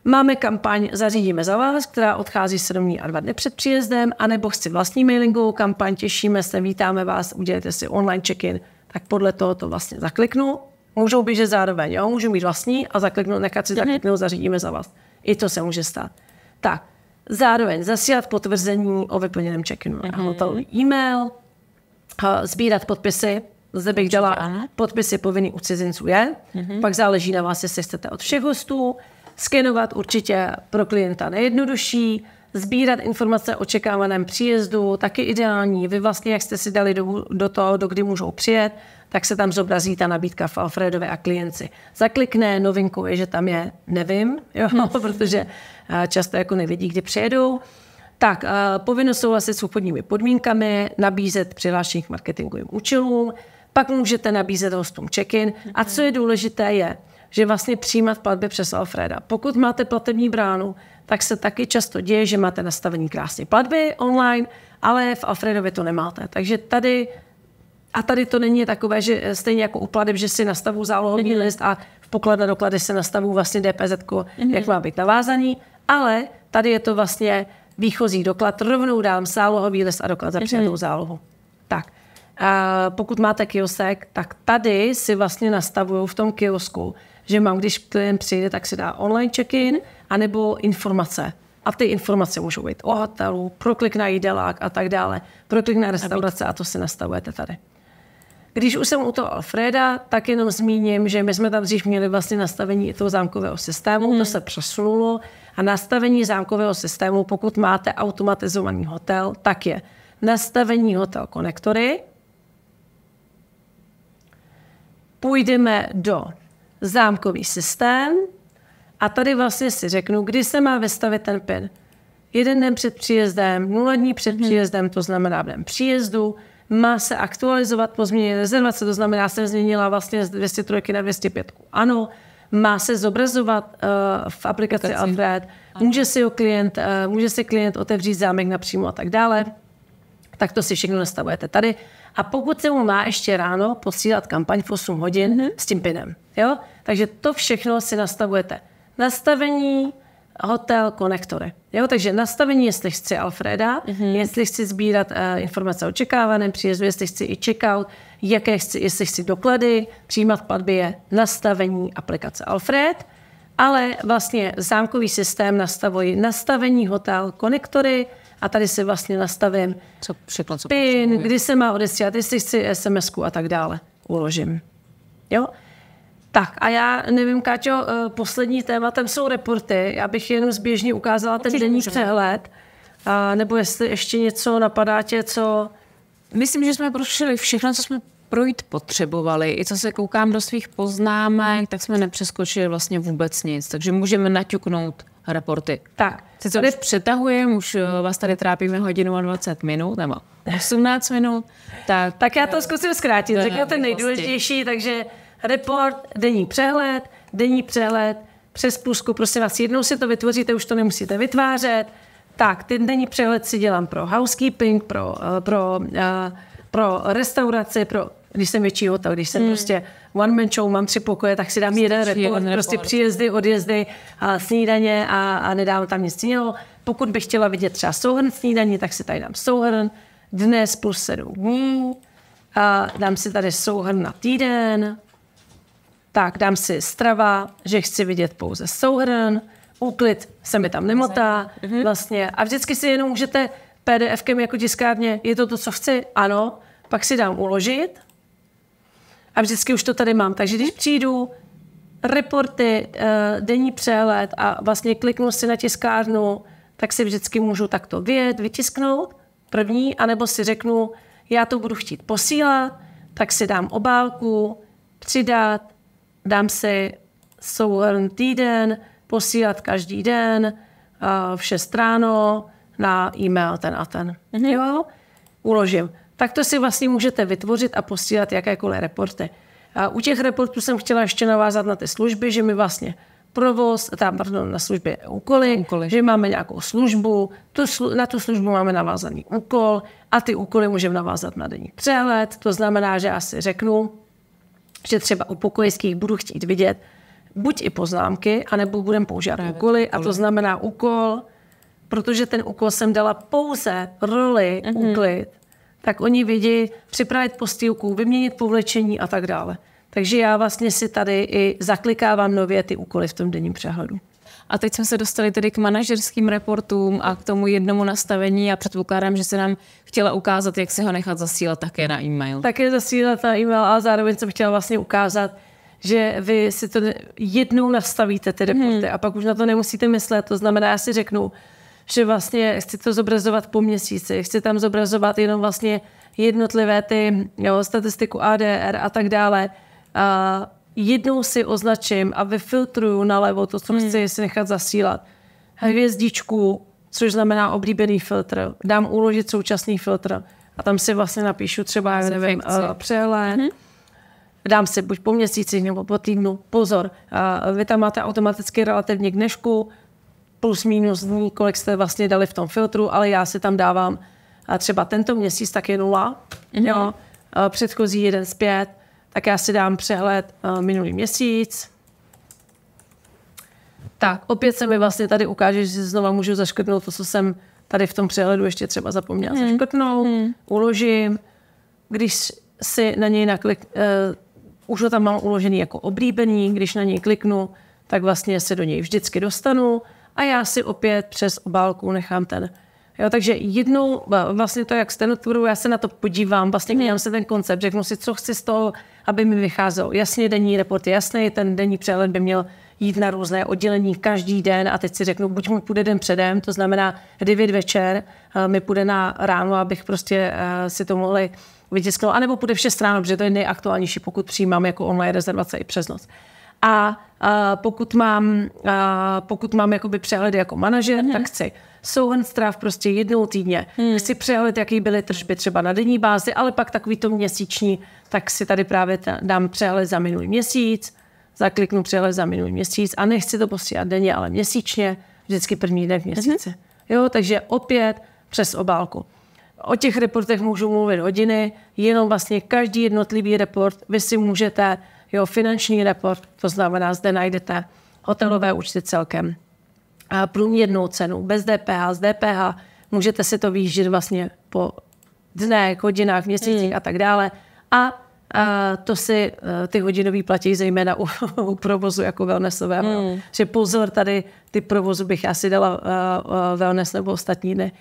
Máme kampaň Zařídíme za vás, která odchází 7 dní a 2 dny před příjezdem, anebo chci vlastní mailingovou kampaň, těšíme se, vítáme vás, udělejte si online check-in, tak podle toho to vlastně zakliknu. Můžou být, že zároveň, jo, můžu mít vlastní a zakliknu, nechat si zakliknout, zařídíme za vás. I to se může stát. Tak, zároveň zasílat potvrzení o vyplněném check-inu mm-hmm. na hotel e-mail, sbírat podpisy, zde bych dala podpisy povinný u cizinců je, mm-hmm. pak záleží na vás, jestli chcete od všech hostů, Skenovat určitě pro klienta nejjednodušší, sbírat informace o očekávaném příjezdu, taky ideální. Vy vlastně, jak jste si dali do, do toho, do kdy můžou přijet, tak se tam zobrazí ta nabídka v Alfredovi a klienci. Zaklikne, novinku je, že tam je, nevím, <laughs> jo, hm. protože eh, často jako nevidí, kdy přijedou. Tak, eh, povinnost souhlasit s obchodními podmínkami, nabízet přihlášení k marketingovým účelům, pak můžete nabízet hostům check-in. A mhm. co je důležité, je, že vlastně přijímat platby přes Alfreda. Pokud máte platební bránu, tak se taky často děje, že máte nastavení krásně platby online, ale v Alfredově to nemáte. Takže tady a tady to není takové, že stejně jako u platby, že si nastavu zálohový mhm. list a v poklad na doklady se nastavu vlastně DPZ, mm-hmm. jak má být navázaný, ale tady je to vlastně výchozí doklad, rovnou dám zálohový list a doklad za mhm. přijatou zálohu. Tak. A pokud máte kiosek, tak tady si vlastně nastavuju v tom kiosku že mám, když klient přijde, tak si dá online check-in, anebo informace. A ty informace můžou být o hotelu, proklik na jídelák a tak dále, proklik na restaurace a to si nastavujete tady. Když už jsem u toho Alfreda, tak jenom zmíním, že my jsme tam dřív měli vlastně nastavení i toho zámkového systému, mm. to mhm. se přesunulo a nastavení zámkového systému, pokud máte automatizovaný hotel, tak je nastavení hotel konektory, půjdeme do zámkový systém a tady vlastně si řeknu, kdy se má vystavit ten PIN. Jeden den před příjezdem, nula dní před mhm. příjezdem, to znamená v den příjezdu, má se aktualizovat po změně rezervace, to znamená, jsem změnila vlastně z 203 na 205. Ano, má se zobrazovat uh, v aplikaci Alfred, může si, ho klient, uh, může si klient otevřít zámek napřímo a tak dále, mhm. tak to si všechno nastavujete tady. A pokud se mu má ještě ráno posílat kampaň v 8 hodin mm-hmm. s tím pinem, Jo? Takže to všechno si nastavujete. Nastavení, hotel, konektory. Jo, takže nastavení, jestli chci Alfreda, mm-hmm. jestli chci sbírat uh, informace o očekávaném příjezdu, jestli chci i checkout, jaké chci, jestli chci doklady, přijímat platby je nastavení aplikace Alfred, ale vlastně zámkový systém nastavuji nastavení hotel, konektory a tady si vlastně nastavím co, všechno, co PIN, kdy se má odesílat, jestli chci sms a tak dále. Uložím. Jo? Tak a já nevím, Káčo, eh, poslední tématem jsou reporty. Já bych jenom zběžně ukázala ten denní přehled. A nebo jestli ještě něco napadá tě, co... Myslím, že jsme prošli všechno, co jsme projít potřebovali. I co se koukám do svých poznámek, tak jsme nepřeskočili vlastně vůbec nic. Takže můžeme naťuknout reporty. Tak. Se tady... už přetahujeme, už vás tady trápíme hodinu a 20 minut, nebo 18 <laughs> minut. Tak, tak já to zkusím zkrátit. ten nejdůležitější, takže report, denní přehled, denní přehled, přes půzku, prosím vás, jednou si to vytvoříte, už to nemusíte vytvářet. Tak, ten denní přehled si dělám pro housekeeping, pro, eh, pro, eh, pro restauraci, pro když jsem větší hotel, když jsem hmm. prostě one man show, mám tři pokoje, tak si dám Stačí prostě jeden report, jeden prostě report. prostě příjezdy, odjezdy, a snídaně a, a nedávám tam nic jiného. Pokud bych chtěla vidět třeba souhrn snídaní, tak si tady dám souhrn dnes plus sedm dní, a dám si tady souhrn na týden, tak dám si strava, že chci vidět pouze souhrn, úklid se mi tam nemotá, mhm. vlastně. A vždycky si jenom můžete PDFkem jako tiskárně, je to to, co chci? Ano. Pak si dám uložit a vždycky už to tady mám. Takže když přijdu, reporty, eh, denní přehled a vlastně kliknu si na tiskárnu, tak si vždycky můžu takto vyjet, vytisknout první, anebo si řeknu, já to budu chtít posílat, tak si dám obálku, přidat, dám si souhrn týden, posílat každý den eh, v 6 ráno na e-mail ten a ten. Mhm. Jo? Uložím. Tak to si vlastně můžete vytvořit a posílat jakékoliv reporty. A u těch reportů jsem chtěla ještě navázat na ty služby, že my vlastně provoz, eh, tam, pardon, na službě úkoly, úkoly, že máme nějakou službu, tu slu, na tu službu máme navázaný úkol a ty úkoly můžeme navázat na denní přehled. To znamená, že asi řeknu, že třeba u pokojských budu chtít vidět buď i poznámky, anebo budem používat Právě. úkoly, a to znamená úkol, protože ten úkol jsem dala pouze roli mm-hmm. úklid, tak oni vidí připravit postýlku, vyměnit povlečení a tak dále. Takže já vlastně si tady i zaklikávám nově ty úkoly v tom denním přehledu. A teď jsme se dostali tedy k manažerským reportům a k tomu jednomu nastavení a předpokládám, že se nám chtěla ukázat, jak se ho nechat zasílat také na e-mail. Také zasílat na e-mail a zároveň jsem chtěla vlastně ukázat, že vy si to jednou nastavíte ty mhm. reporty hmm. a pak už na to nemusíte myslet. To znamená, já si řeknu, že vlastně chci to zobrazovat po měsíci, chci tam zobrazovat jenom vlastně jednotlivé ty jo, statistiku ADR a tak dále. A jednou si označím a vyfiltruju nalevo to, co hmm. chci si nechat zasílat. Hvězdičku, což znamená oblíbený filtr, dám uložit současný filtr a tam si vlastně napíšu třeba, já nevím, eh, přehled, hmm dám si buď po měsíci nebo po týdnu pozor. A vy tam máte automaticky relativně k dnešku plus minus dní, kolik jste vlastně dali v tom filtru, ale já si tam dávám a třeba tento měsíc tak je nula, mm-hmm. jo, a předchozí jeden z pět tak já si dám přehled uh, minulý měsíc. Tak, opět se mi vlastně tady ukáže, že si znova můžu zaškrtnout to, co jsem tady v tom přehledu ještě třeba zapomněla hmm. zaškrtnout. Hmm. Uložím. Když si na něj naklik, uh, už ho tam mám uložený jako oblíbený, když na něj kliknu, tak vlastně se do něj vždycky dostanu a já si opět přes obálku nechám ten Jo, takže jednou, vlastně to, jak stenoturu, já se na to podívám, vlastně měl mhm. se ten koncept, řeknu si, co chci z toho, aby mi vycházelo. Jasně, denní report je jasný, ten denní přehled by měl jít na různé oddělení každý den a teď si řeknu, buď mu půjde den předem, to znamená 9 večer, eh, mi půjde na ráno, abych prostě eh, si to mohli vytisknout, anebo půjde v 6 ráno, protože to je nejaktuálnější, pokud přijímám jako online rezervace i přes noc. A, a eh, pokud mám, a pokud mám jakoby přehledy jako manažer, mm tak chci souhrn stráv prostě jednou týdně. Hmm. Chci přehled, jaký byly tržby třeba na denní bázi, ale pak takový to měsíční, tak si tady právě dám přehled za minulý měsíc, zakliknu přehled za minulý měsíc a nechci to posílat denně, ale měsíčně, vždycky první den v měsíci. Hmm. Jo, takže opět přes obálku. O těch reportech můžu mluvit hodiny, jenom vlastně každý jednotlivý report vy si můžete, jo, finanční report, to znamená, zde najdete hotelové účty celkem, průměrnou cenu bez DPH, z DPH. Můžete si to vyjíždět vlastně po dnech, hodinách, měsících hmm. a tak dále. A a to si eh, ty hodinový platí zejména u, <laughs> u provozu jako wellnessového. Mm. Že pozor, tady ty provozu bych asi dala uh, wellness nebo ostatní dny.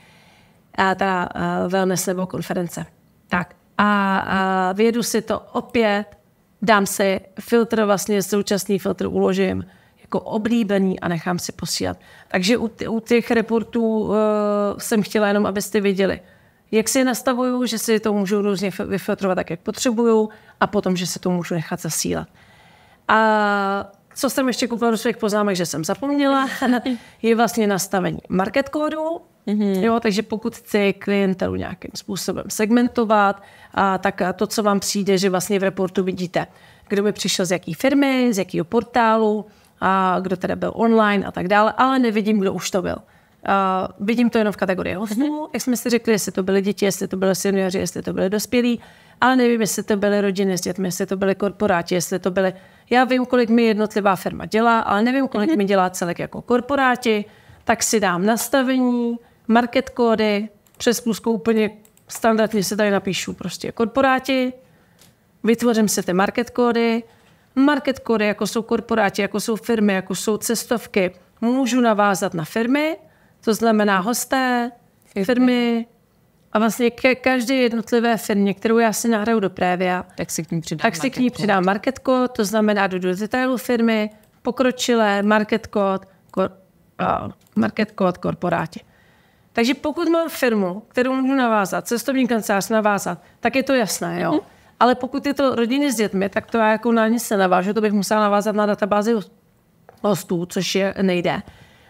A ta uh, wellness nebo konference. Tak. A, a vědu si to opět, dám si filtr, vlastně současný filtr uložím jako oblíbený a nechám si posílat. Takže u, u těch reportů uh, jsem chtěla jenom, abyste viděli, jak si je nastavuju, že si to můžu různě vyfiltrovat tak, jak potřebuju a potom, že si to můžu nechat zasílat. A co jsem ještě koupila do svých poznámek, že jsem zapomněla, <laughs> je vlastně nastavení market kódu. Mm-hmm. Jo, takže pokud chci klientelu nějakým způsobem segmentovat, a tak to, co vám přijde, že vlastně v reportu vidíte, kdo by přišel z jaké firmy, z jakého portálu, a kdo teda byl online a tak dále, ale nevidím, kdo už to byl. Uh, vidím to jenom v kategorii mhm. hostů, jak jsme si řekli, jestli to byly děti, jestli to byly seniori, jestli to byly dospělí, ale nevím, jestli to byly rodiny s dětmi, jestli to byly korporáti, jestli to byly... Já vím, kolik mi jednotlivá firma dělá, ale nevím, kolik mhm. mi dělá celek jako korporáti, tak si dám nastavení, market kódy, přes plusku úplně standardně se tady napíšu prostě korporáti, vytvořím si ty market kódy, core, jako jsou korporáti, jako jsou firmy, jako jsou cestovky, můžu navázat na firmy, to znamená hosté, firmy, firmy a vlastně ke každé jednotlivé firmě, kterou já si nahraju do prévia, tak si k ní přidám, tak si k ní přidám market code, to znamená do detailu firmy, pokročilé, market code, kor, uh, market code korporáti. Takže pokud mám firmu, kterou můžu navázat, cestovní kancelář navázat, tak je to jasné, jo. Mm-hmm. Ale pokud je to rodiny s dětmi, tak to já jako na ně se navážu, to bych musela navázat na databázi hostů, což je nejde.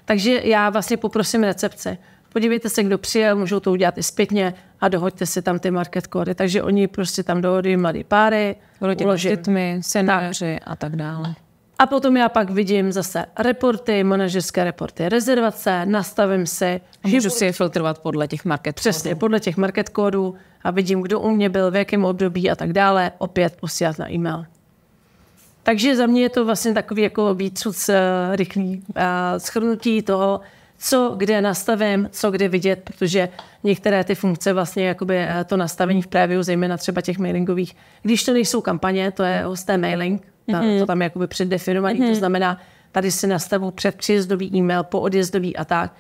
Takže já vlastně poprosím recepci. Podívejte se, kdo přijel, můžou to udělat i zpětně a dohoďte si tam ty market kódy. Takže oni prostě tam dohodují mladé páry, rodiny s dětmi, senáři a tak dále. A potom já pak vidím zase reporty, manažerské reporty, rezervace, nastavím si. A můžu si je filtrovat podle těch market kódů. Přesně, podle těch market kódů a vidím, kdo u mě byl, v jakém období a tak dále, opět posílat na e-mail. Takže za mě je to vlastně takový jako výcuc eh, rychlý eh, schrnutí toho, co kde nastavím, co kde vidět, protože některé ty funkce vlastně jakoby eh, to nastavení v préviu, zejména třeba těch mailingových, když to nejsou kampaně, to je hosté mailing, ta, mm-hmm. to tam je jakoby předdefinovaný, mm-hmm. to mhm. znamená, tady si nastavu předpříjezdový e-mail, poodjezdový a tak,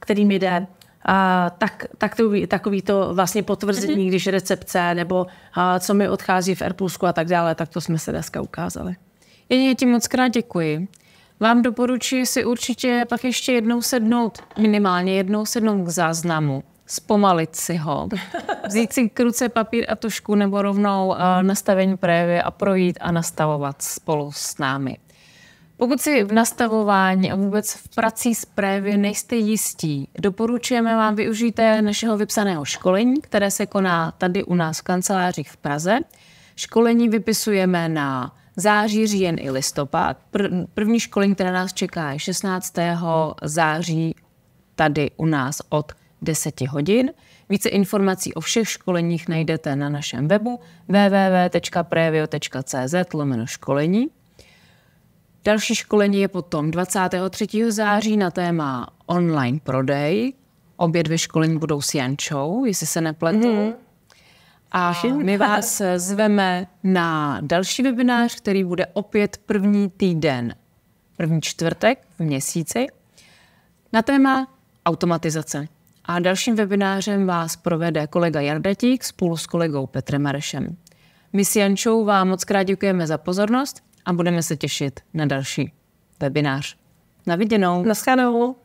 který mi jde a, tak, tak to, takový to vlastně potvrzení, mm-hmm. když recepce nebo a, co mi odchází v Airplusku a tak dále, tak to jsme se dneska ukázali. Jedině ti moc krát děkuji. Vám doporučuji si určitě pak ještě jednou sednout, minimálně jednou sednout k záznamu, zpomalit si ho, <laughs> vzít si kruce, papír a tušku nebo rovnou nastavení prévy a projít a nastavovat spolu s námi. Pokud si v nastavování a vůbec v prací s právě nejste jistí, doporučujeme vám využít našeho vypsaného školení, které se koná tady u nás v kancelářích v Praze. Školení vypisujeme na září, říjen i listopad. První školení, které nás čeká, je 16. září tady u nás od 10 hodin. Více informací o všech školeních najdete na našem webu www.previo.cz školení. Další školení je potom 23. září na téma online prodej. Obě dvě školení budou s Jančou, jestli se nepletu. Mm-hmm. A my vás zveme na další webinář, který bude opět první týden, první čtvrtek v měsíci, na téma automatizace. A dalším webinářem vás provede kolega Jardetík spolu s kolegou Petrem Marešem. My s Jančou vám moc krát děkujeme za pozornost a budeme se těšit na další webinář. Na viděnou. Naschledanou.